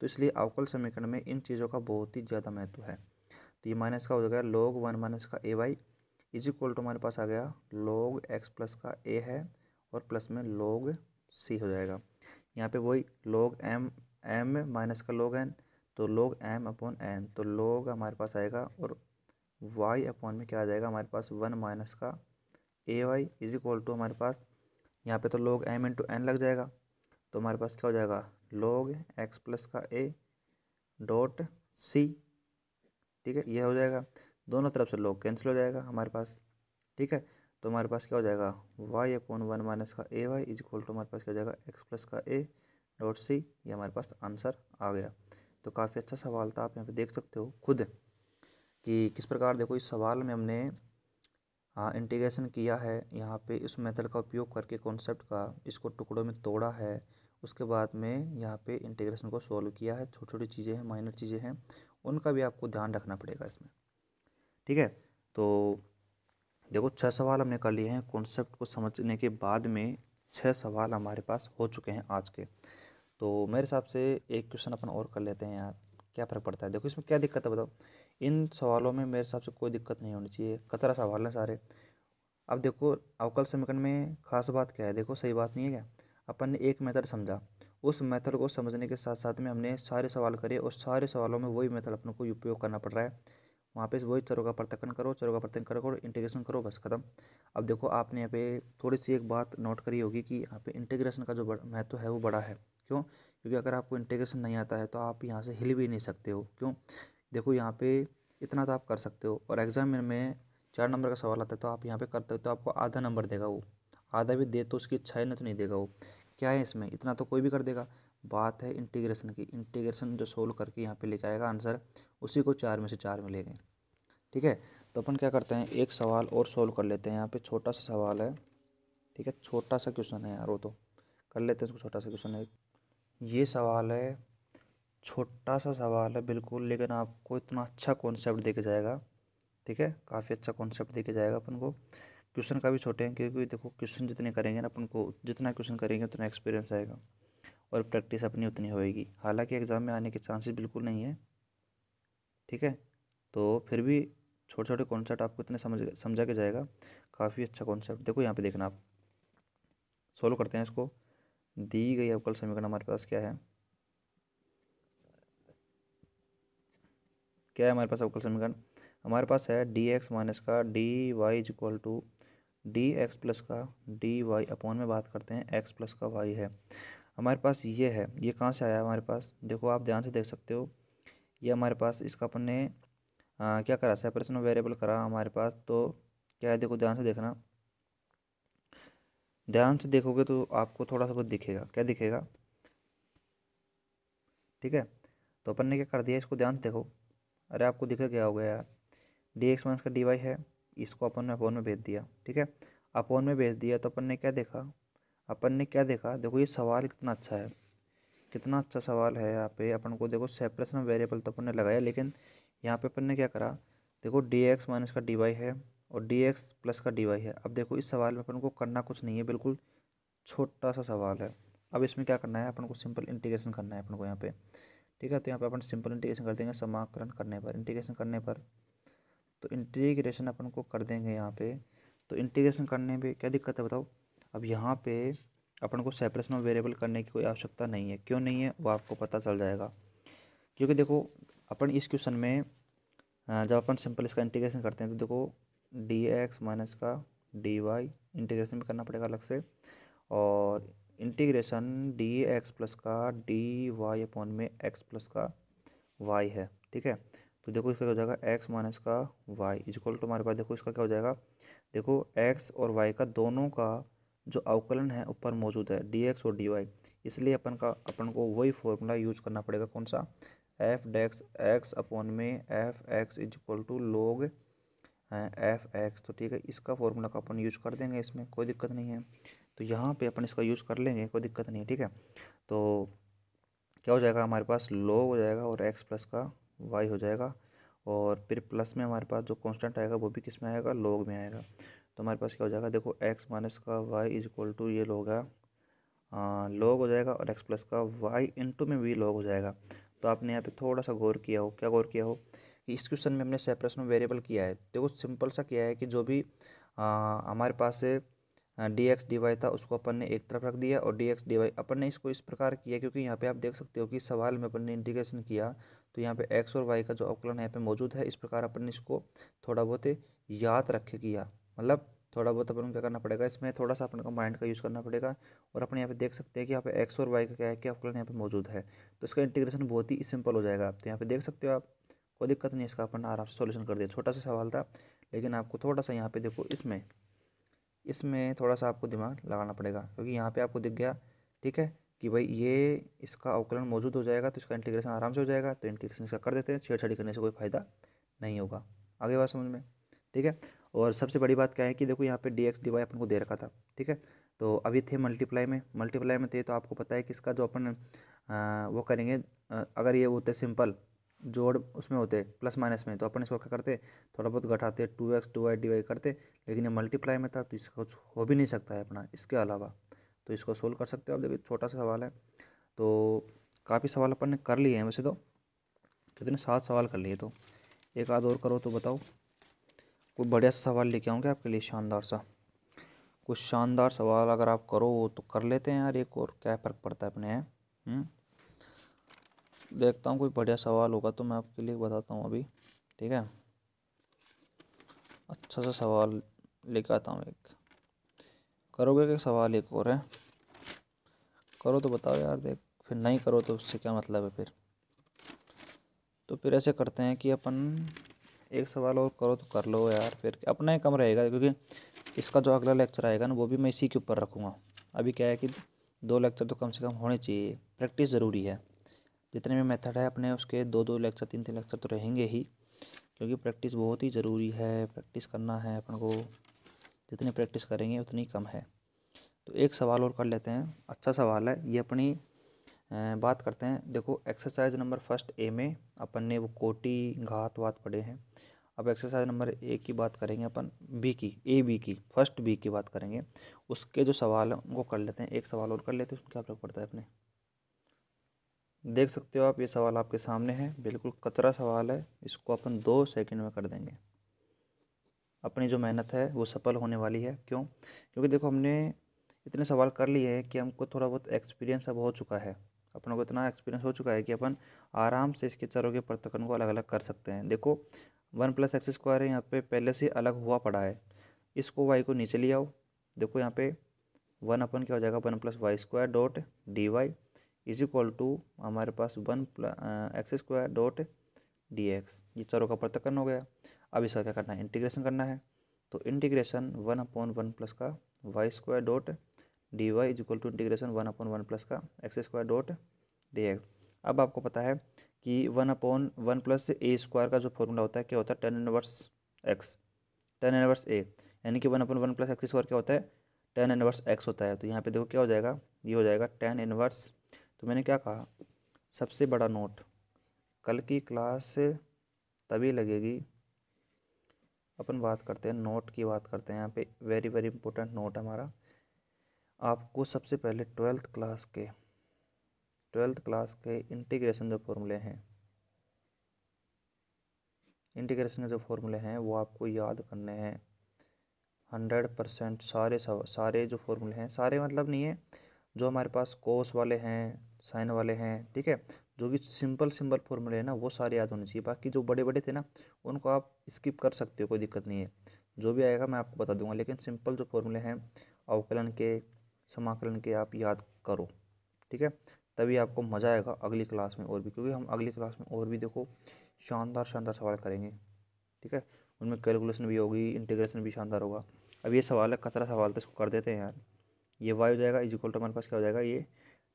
तो इसलिए अवकल समीकरण में इन चीज़ों का बहुत ही ज़्यादा महत्व है तो ये माइनस का हो जाएगा लोग वन माइनस का ए वाई इज इक्वल टू हमारे पास आ गया लॉग एक्स प्लस का ए है और प्लस में लॉग सी हो जाएगा यहाँ पे वही लॉग एम एम माइनस का लॉग एन तो लॉग एम अपॉन एन तो लॉग हमारे पास आएगा और वाई अपॉन में क्या आ जाएगा हमारे पास वन माइनस का ए वाई इज इक्वल टू हमारे पास यहाँ पे तो लॉग एम इंटू एन लग जाएगा तो हमारे पास क्या हो जाएगा लॉग एक्स प्लस का ए डॉट सी ठीक है यह हो जाएगा दोनों तरफ से लॉग कैंसिल हो जाएगा हमारे पास ठीक है तो हमारे पास क्या हो जाएगा वाई अपॉन वन माइनस का ए वाई इज इक्वल टू हमारे पास क्या हो जाएगा एक्स प्लस का ए डॉट सी ये हमारे पास आंसर आ गया तो काफ़ी अच्छा सवाल था आप यहाँ पे देख सकते हो खुद कि किस प्रकार देखो इस सवाल में हमने हाँ इंटीग्रेशन किया है यहाँ पे इस मेथड का उपयोग करके कॉन्सेप्ट का इसको टुकड़ों में तोड़ा है उसके बाद में यहाँ पे इंटीग्रेशन को सॉल्व किया है छोटी छोटी चीज़ें हैं माइनर चीज़ें हैं उनका भी आपको ध्यान रखना पड़ेगा इसमें ठीक है तो देखो छः सवाल हमने कर लिए हैं कॉन्सेप्ट को समझने के बाद में छः सवाल हमारे पास हो चुके हैं आज के तो मेरे हिसाब से एक क्वेश्चन अपन और कर लेते हैं यार क्या फ़र्क पड़ता है देखो इसमें क्या दिक्कत है बताओ इन सवालों में मेरे हिसाब से कोई दिक्कत नहीं होनी चाहिए कचरा सवाल हैं सारे अब देखो अवकल समीकरण में खास बात क्या है देखो सही बात नहीं है क्या अपन ने एक मेथड समझा उस मेथड को समझने के साथ साथ में हमने सारे सवाल करे और सारे सवालों में वही मेथड अपन को उपयोग करना पड़ रहा है वहाँ पे वही चरों का प्रत्यक्षण करो चरों का प्रत्यक्षण करो और इंटीग्रेशन करो बस खत्म अब देखो आपने यहाँ पे थोड़ी सी एक बात नोट करी होगी कि यहाँ पे इंटीग्रेशन का जो महत्व है वो बड़ा है क्यों क्योंकि अगर आपको इंटीग्रेशन नहीं आता है तो आप यहाँ से हिल भी नहीं सकते हो क्यों देखो यहाँ पर इतना तो आप कर सकते हो और एग्ज़ाम में चार नंबर का सवाल आता है तो आप यहाँ पर करते हो तो आपको आधा नंबर देगा वो आधा भी दे तो उसकी इच्छा ही तो नहीं देगा वो क्या है इसमें इतना तो कोई भी कर देगा बात है इंटीग्रेशन की इंटीग्रेशन जो सोल्व करके यहाँ पे लेके आएगा आंसर उसी को चार में से चार मिलेंगे ठीक है तो अपन क्या करते हैं एक सवाल और सोल्व कर लेते हैं यहाँ पे छोटा सा सवाल है ठीक है छोटा सा क्वेश्चन है यार वो तो कर लेते हैं उसको छोटा सा क्वेश्चन है ये सवाल है छोटा सा सवाल है बिल्कुल लेकिन आपको इतना अच्छा कॉन्सेप्ट देके जाएगा ठीक है काफ़ी अच्छा कॉन्सेप्ट देके जाएगा अपन को क्वेश्चन का भी छोटे हैं क्योंकि देखो क्वेश्चन जितने करेंगे ना अपन को जितना क्वेश्चन करेंगे उतना एक्सपीरियंस आएगा और प्रैक्टिस अपनी उतनी होएगी हालांकि एग्ज़ाम में आने के चांसेस बिल्कुल नहीं है ठीक है तो फिर भी छोटे छोटे कॉन्सेप्ट आपको इतने समझ समझा के जाएगा काफ़ी अच्छा कॉन्सेप्ट देखो यहाँ पे देखना आप सोल्व करते हैं इसको दी गई अवकल समीकरण हमारे पास क्या है क्या है हमारे पास अवकल समीकरण हमारे पास है डी एक्स माइनस का D Y is equal to D x plus का डी वाई अपॉन में बात करते हैं एक्स प्लस का वाई है हमारे पास ये है ये कहाँ से आया हमारे पास देखो आप ध्यान से देख सकते हो ये हमारे पास इसका अपन ने आ, हाँ, क्या करा सेपरेशन ऑफ वेरिएबल करा हमारे पास तो क्या है देखो ध्यान से देखना ध्यान से देखोगे तो आपको थोड़ा सा बहुत दिखेगा क्या दिखेगा ठीक है तो अपन ने क्या कर दिया इसको ध्यान से देखो अरे आपको दिख गया हो गया यार डी एक्स माइनस का डी वाई है इसको अपन ने अपोन में भेज दिया ठीक है अपोन में भेज दिया तो अपन ने क्या देखा अपन ने क्या देखा देखो ये सवाल कितना अच्छा है कितना अच्छा सवाल है यहाँ पे अपन को देखो सेपरेशन ऑफ वेरिएबल तो अपन ने लगाया लेकिन यहाँ पे अपन ने क्या करा देखो डी एक्स माइनस का डी वाई है और डी एक्स प्लस का डी वाई है अब देखो इस सवाल में अपन को करना कुछ नहीं है बिल्कुल छोटा सा सवाल है अब इसमें क्या करना है अपन को सिंपल इंटीग्रेशन करना है अपन को यहाँ पे ठीक है तो यहाँ पे अपन सिंपल इंटीग्रेशन कर देंगे समाकरण करने पर इंटीग्रेशन करने पर तो इंटीग्रेशन अपन को कर देंगे यहाँ पे तो इंटीग्रेशन करने में क्या दिक्कत है बताओ अब यहाँ पे अपन को सेपरेशन ऑफ वेरिएबल करने की कोई आवश्यकता नहीं है क्यों नहीं है वो आपको पता चल जाएगा क्योंकि देखो अपन इस क्वेश्चन में जब अपन सिंपल इसका इंटीग्रेशन करते हैं तो देखो डी एक्स माइनस का डी वाई इंटीग्रेशन भी करना पड़ेगा अलग से और इंटीग्रेशन डी एक्स प्लस का डी वाई अपॉन में एक्स प्लस का वाई है ठीक है तो देखो इसका क्या हो जाएगा एक्स माइनस का वाई इजक्वल टू हमारे पास देखो इसका क्या हो जाएगा देखो एक्स और वाई का दोनों का जो अवकलन है ऊपर मौजूद है डी एक्स और डी वाई इसलिए अपन का अपन को वही फॉर्मूला यूज करना पड़ेगा कौन सा एफ डैक्स एक्स अपॉन में F x is equal to log हाँ, एफ एक्स तो ठीक है इसका फॉर्मूला का अपन यूज कर देंगे इसमें कोई दिक्कत नहीं है तो यहाँ पे अपन इसका यूज़ कर लेंगे कोई दिक्कत नहीं है ठीक है तो क्या हो जाएगा हमारे पास लोग हो जाएगा और एक्स प्लस का वाई हो जाएगा और फिर प्लस में हमारे पास जो कॉन्स्टेंट आएगा वो भी किस में आएगा लोग में आएगा तो हमारे पास क्या हो जाएगा देखो एक्स माइनस का वाई इज इक्वल टू ये लोग है लोग हाँ, हो जाएगा और एक्स प्लस का वाई इंटू में भी लोग हो जाएगा तो आपने यहाँ पे थोड़ा सा गौर किया हो क्या गौर किया हो कि इस क्वेश्चन में हमने सेपरेशन ऑफ वेरिएबल किया है देखो सिंपल सा किया है कि जो भी हमारे पास डी एक्स डी वाई था उसको अपन ने एक तरफ रख दिया और डी एक्स डी वाई अपन ने इसको इस प्रकार किया क्योंकि यहाँ पे आप देख सकते हो कि सवाल में अपन ने इंटीग्रेशन किया तो यहाँ पे एक्स और वाई का जो अवकलन यहाँ पे मौजूद है इस प्रकार अपन ने इसको थोड़ा बहुत याद रख किया मतलब थोड़ा बहुत अपन को क्या करना पड़ेगा इसमें थोड़ा सा अपन को माइंड का यूज़ करना पड़ेगा और अपन यहाँ पे देख सकते हैं कि यहाँ पे एक्स और वाई का क्या है कि अवकलन यहाँ पे मौजूद है तो इसका इंटीग्रेशन बहुत ही सिंपल हो जाएगा आप तो यहाँ पे देख सकते हो आप कोई दिक्कत नहीं इसका अपन आराम से सोल्यूशन कर दिया छोटा सा सवाल था लेकिन आपको थोड़ा सा यहाँ पर देखो इसमें इसमें थोड़ा सा आपको दिमाग लगाना पड़ेगा क्योंकि यहाँ पर आपको दिख गया ठीक है कि भाई ये इसका अवकलन मौजूद हो जाएगा तो इसका इंटीग्रेशन आराम से हो जाएगा तो इंटीग्रेशन इसका कर देते हैं छेड़छाड़ी करने से कोई फ़ायदा नहीं होगा आगे बात समझ में ठीक है और सबसे बड़ी बात क्या है कि देखो यहाँ पे डी एक्स डी वाई अपन को दे रखा था ठीक है तो अभी थे मल्टीप्लाई में मल्टीप्लाई में थे तो आपको पता है कि इसका जो अपन वो करेंगे अगर ये होते सिंपल जोड़ उसमें होते प्लस माइनस में तो अपन इसको क्या करते थोड़ा बहुत घटाते to X to Y D Y करते लेकिन ये मल्टीप्लाई में था तो इसका कुछ हो भी नहीं सकता है अपना इसके अलावा तो इसको सोल्व कर सकते हो आप देखिए छोटा सा सवाल है तो काफ़ी सवाल अपन ने कर लिए हैं वैसे तो कितने सात सवाल कर लिए तो एक आध और करो तो बताओ कोई बढ़िया सवाल लेके आऊँगा आपके लिए शानदार सा कुछ शानदार सवाल अगर आप करो तो कर लेते हैं यार एक और क्या फ़र्क पड़ता है अपने हैं हम्म? देखता हूँ कोई बढ़िया सवाल होगा तो मैं आपके लिए बताता हूँ अभी ठीक है अच्छा सा सवाल लेकर आता हूँ एक करोगे क्या सवाल एक और है करो तो बताओ यार देख फिर नहीं करो तो उससे क्या मतलब है फिर तो फिर ऐसे करते हैं कि अपन एक सवाल और करो तो कर लो यार फिर अपना ही कम रहेगा क्योंकि इसका जो अगला लेक्चर आएगा ना वो भी मैं इसी के ऊपर रखूँगा अभी क्या है कि दो लेक्चर तो कम से कम होने चाहिए प्रैक्टिस ज़रूरी है जितने भी मेथड है अपने उसके दो दो लेक्चर तीन तीन लेक्चर तो रहेंगे ही क्योंकि प्रैक्टिस बहुत ही ज़रूरी है प्रैक्टिस करना है अपन को जितनी प्रैक्टिस करेंगे उतनी कम है तो एक सवाल और कर लेते हैं अच्छा सवाल है ये अपनी बात करते हैं देखो एक्सरसाइज नंबर फर्स्ट ए में अपन ने वो कोटी घात वात पढ़े हैं अब एक्सरसाइज नंबर ए की बात करेंगे अपन बी की ए बी की फर्स्ट बी की बात करेंगे उसके जो सवाल हैं उनको कर लेते हैं एक सवाल और कर लेते हैं उसमें क्या फर्क पड़ता है अपने देख सकते हो आप ये सवाल आपके सामने है बिल्कुल कतरा सवाल है इसको अपन दो सेकंड में कर देंगे अपनी जो मेहनत है वो सफल होने वाली है क्यों क्योंकि देखो हमने इतने सवाल कर लिए हैं कि हमको थोड़ा बहुत एक्सपीरियंस अब हो चुका है अपनों को इतना एक्सपीरियंस हो चुका है कि अपन आराम से इसके चारों के प्रतकन को अलग अलग कर सकते हैं देखो वन प्लस एक्स स्क्वायर यहाँ पे पहले से अलग हुआ पड़ा है इसको वाई को नीचे ले आओ देखो यहाँ पे वन अपन क्या हो जाएगा one plus Y square dot D Y is equal to हमारे पास one plus X square dot D X ये चारों का पृथककरण हो गया अब इसका क्या करना है इंटीग्रेशन करना है तो integration one upon one plus का Y square dot D Y is equal to integration one upon one plus का x square dot D x अब आपको पता है कि one upon one plus A square का जो फॉर्मूला होता है क्या होता है tan inverse X tan inverse A यानी कि one upon one plus X square क्या होता है टेन इनवर्स एक्स होता है तो यहाँ पे देखो क्या हो जाएगा ये हो जाएगा टेन इनवर्स तो मैंने क्या कहा सबसे बड़ा नोट कल की क्लास तभी लगेगी अपन बात करते हैं नोट की बात करते हैं यहाँ पे वेरी वेरी इंपॉर्टेंट नोट हमारा आपको सबसे पहले ट्वेल्थ क्लास के ट्वेल्थ क्लास के इंटीग्रेशन जो फॉर्मूले हैं इंटीग्रेशन के जो फॉर्मूले हैं वो आपको याद करने हैं हंड्रेड परसेंट सारे सारे जो फॉर्मूले हैं सारे मतलब नहीं है जो हमारे पास कोस वाले हैं साइन वाले हैं ठीक है जो कि सिंपल सिंपल फॉर्मूले हैं ना वो सारे याद होने चाहिए बाकी जो बड़े बड़े थे ना उनको आप स्किप कर सकते हो कोई दिक्कत नहीं है जो भी आएगा मैं आपको बता दूंगा लेकिन सिंपल जो फॉर्मूले हैं अवकलन के समाकलन के आप याद करो ठीक है तभी आपको मज़ा आएगा अगली क्लास में और भी क्योंकि हम अगली क्लास में और भी देखो शानदार शानदार सवाल करेंगे ठीक है उनमें कैलकुलेशन भी होगी इंटीग्रेशन भी शानदार होगा अब ये सवाल है कचरा सवाल तो इसको कर देते हैं यार ये वाई हो जाएगा इज इक्वल टू हमारे पास क्या हो जाएगा ये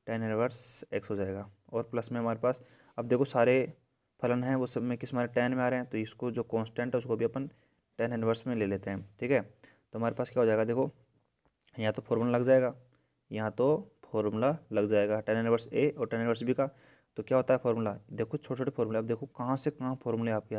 टेन एनवर्स एक्स हो जाएगा और प्लस में हमारे पास अब देखो सारे फलन हैं वो सब में किस हमारे टेन में आ रहे हैं तो इसको जो कॉन्स्टेंट है उसको भी अपन टेन एनवर्स में ले लेते हैं ठीक है तो हमारे पास क्या हो जाएगा देखो यहाँ तो फॉर्मूला लग जाएगा यहाँ तो फॉर्मूला लग जाएगा टेन इनवर्स ए और टेन इनवर्स बी का तो क्या होता है फॉर्मूला देखो छोटे छोटे फॉर्मूले आप देखो कहाँ से कहाँ फॉर्मूले आपके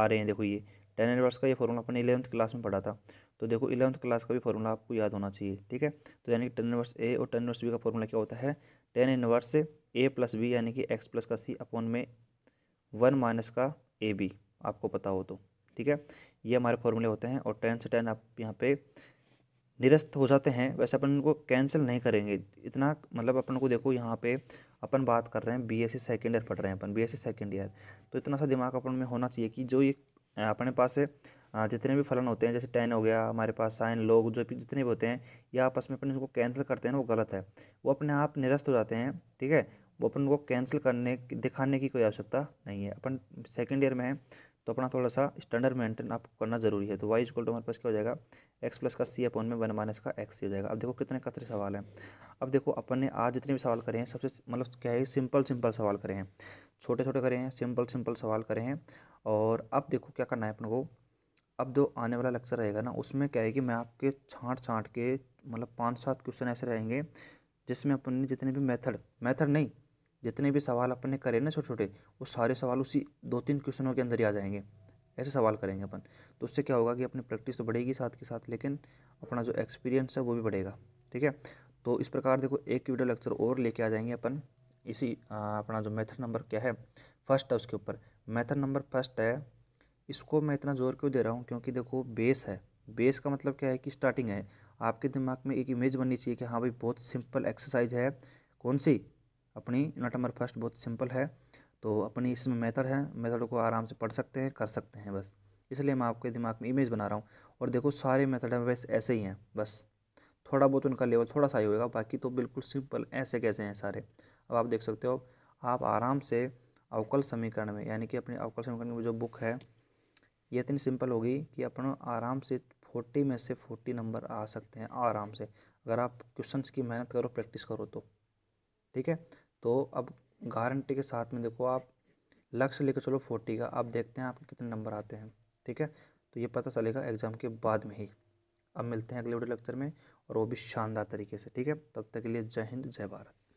आ रहे हैं देखो ये टेन इनवर्स का ये फॉर्मूला अपने इलेवंथ क्लास में पढ़ा था तो देखो इलेवंथ क्लास का भी फॉर्मूला आपको याद होना चाहिए ठीक है तो यानी कि टेन इनवर्स ए और टेन इनवर्स बी का फॉर्मूला क्या होता है tan inverse A plus B यानी कि एक्स प्लस का सी अपॉन में वन माइनस का ए बी आपको पता हो तो ठीक है ये हमारे फॉर्मूले होते हैं और टेन से टेन आप यहाँ पे निरस्त हो जाते हैं वैसे अपन उनको कैंसिल नहीं करेंगे इतना मतलब अपन को देखो यहाँ पे अपन बात कर रहे हैं बी एस सेकेंड ईयर पढ़ रहे हैं अपन बी एस सेकेंड ईयर तो इतना सा दिमाग अपन में होना चाहिए कि जो ये अपने पास जितने भी फलन होते हैं जैसे टेन हो गया हमारे पास साइन लोग जो भी जितने भी होते हैं या आपस में अपन इसको कैंसिल करते हैं ना वो गलत है वो अपने आप निरस्त हो जाते हैं ठीक है वो अपन को कैंसिल करने दिखाने की कोई आवश्यकता नहीं है अपन सेकेंड ईयर में है तो अपना थोड़ा सा स्टैंडर्ड मेंटेन आपको करना जरूरी है तो वाई इक्वल टू हमारे पास क्या हो जाएगा एक्स प्लस का सी अपन में वन माइनस का एक्स हो जाएगा अब देखो कितने कतरे सवाल हैं अब देखो अपन ने आज जितने भी सवाल करे हैं सबसे मतलब क्या है सिंपल सिंपल सवाल करे हैं छोटे छोटे करे हैं सिंपल सिंपल सवाल करे हैं और अब देखो क्या करना है अपन को अब जो आने वाला लेक्चर रहेगा ना उसमें क्या है कि मैं आपके छाँट छाँट के मतलब पाँच सात क्वेश्चन ऐसे रहेंगे जिसमें अपन ने जितने भी मेथड मेथड नहीं जितने भी सवाल अपन ने करे ना छोटे छोटे वो सारे सवाल उसी दो तीन क्वेश्चनों के अंदर ही आ जाएंगे ऐसे सवाल करेंगे अपन तो उससे क्या होगा कि अपनी प्रैक्टिस तो बढ़ेगी साथ के साथ लेकिन अपना जो एक्सपीरियंस है वो भी बढ़ेगा ठीक है तो इस प्रकार देखो एक वीडियो लेक्चर और लेके आ जाएंगे अपन इसी आ, अपना जो मेथड नंबर क्या है फर्स्ट है उसके ऊपर मेथड नंबर फर्स्ट है इसको मैं इतना जोर क्यों दे रहा हूँ क्योंकि देखो बेस है बेस का मतलब क्या है कि स्टार्टिंग है आपके दिमाग में एक इमेज बननी चाहिए कि हाँ भाई बहुत सिंपल एक्सरसाइज है कौन सी अपनी यूनिट नंबर फर्स्ट बहुत सिंपल है तो अपनी इसमें मेथड है मेथड को आराम से पढ़ सकते हैं कर सकते हैं बस इसलिए मैं आपके दिमाग में इमेज बना रहा हूँ और देखो सारे मेथड हैं वैसे ऐसे ही हैं बस थोड़ा बहुत उनका लेवल थोड़ा सा ही होगा बाकी तो बिल्कुल सिंपल ऐसे कैसे हैं सारे अब आप देख सकते हो आप आराम से अवकल समीकरण में यानी कि अपनी अवकल समीकरण की जो बुक है ये इतनी सिंपल होगी कि अपन आराम से फोर्टी में से फोर्टी नंबर आ सकते हैं आराम से अगर आप क्वेश्चंस की मेहनत करो प्रैक्टिस करो तो ठीक है तो अब गारंटी के साथ में देखो आप लक्ष्य लेकर चलो फोर्टी का आप देखते हैं आपके कितने नंबर आते हैं ठीक है तो ये पता चलेगा एग्ज़ाम के बाद में ही अब मिलते हैं अगले वीडियो लेक्चर में और वो भी शानदार तरीके से ठीक है तब तक के लिए जय हिंद जय भारत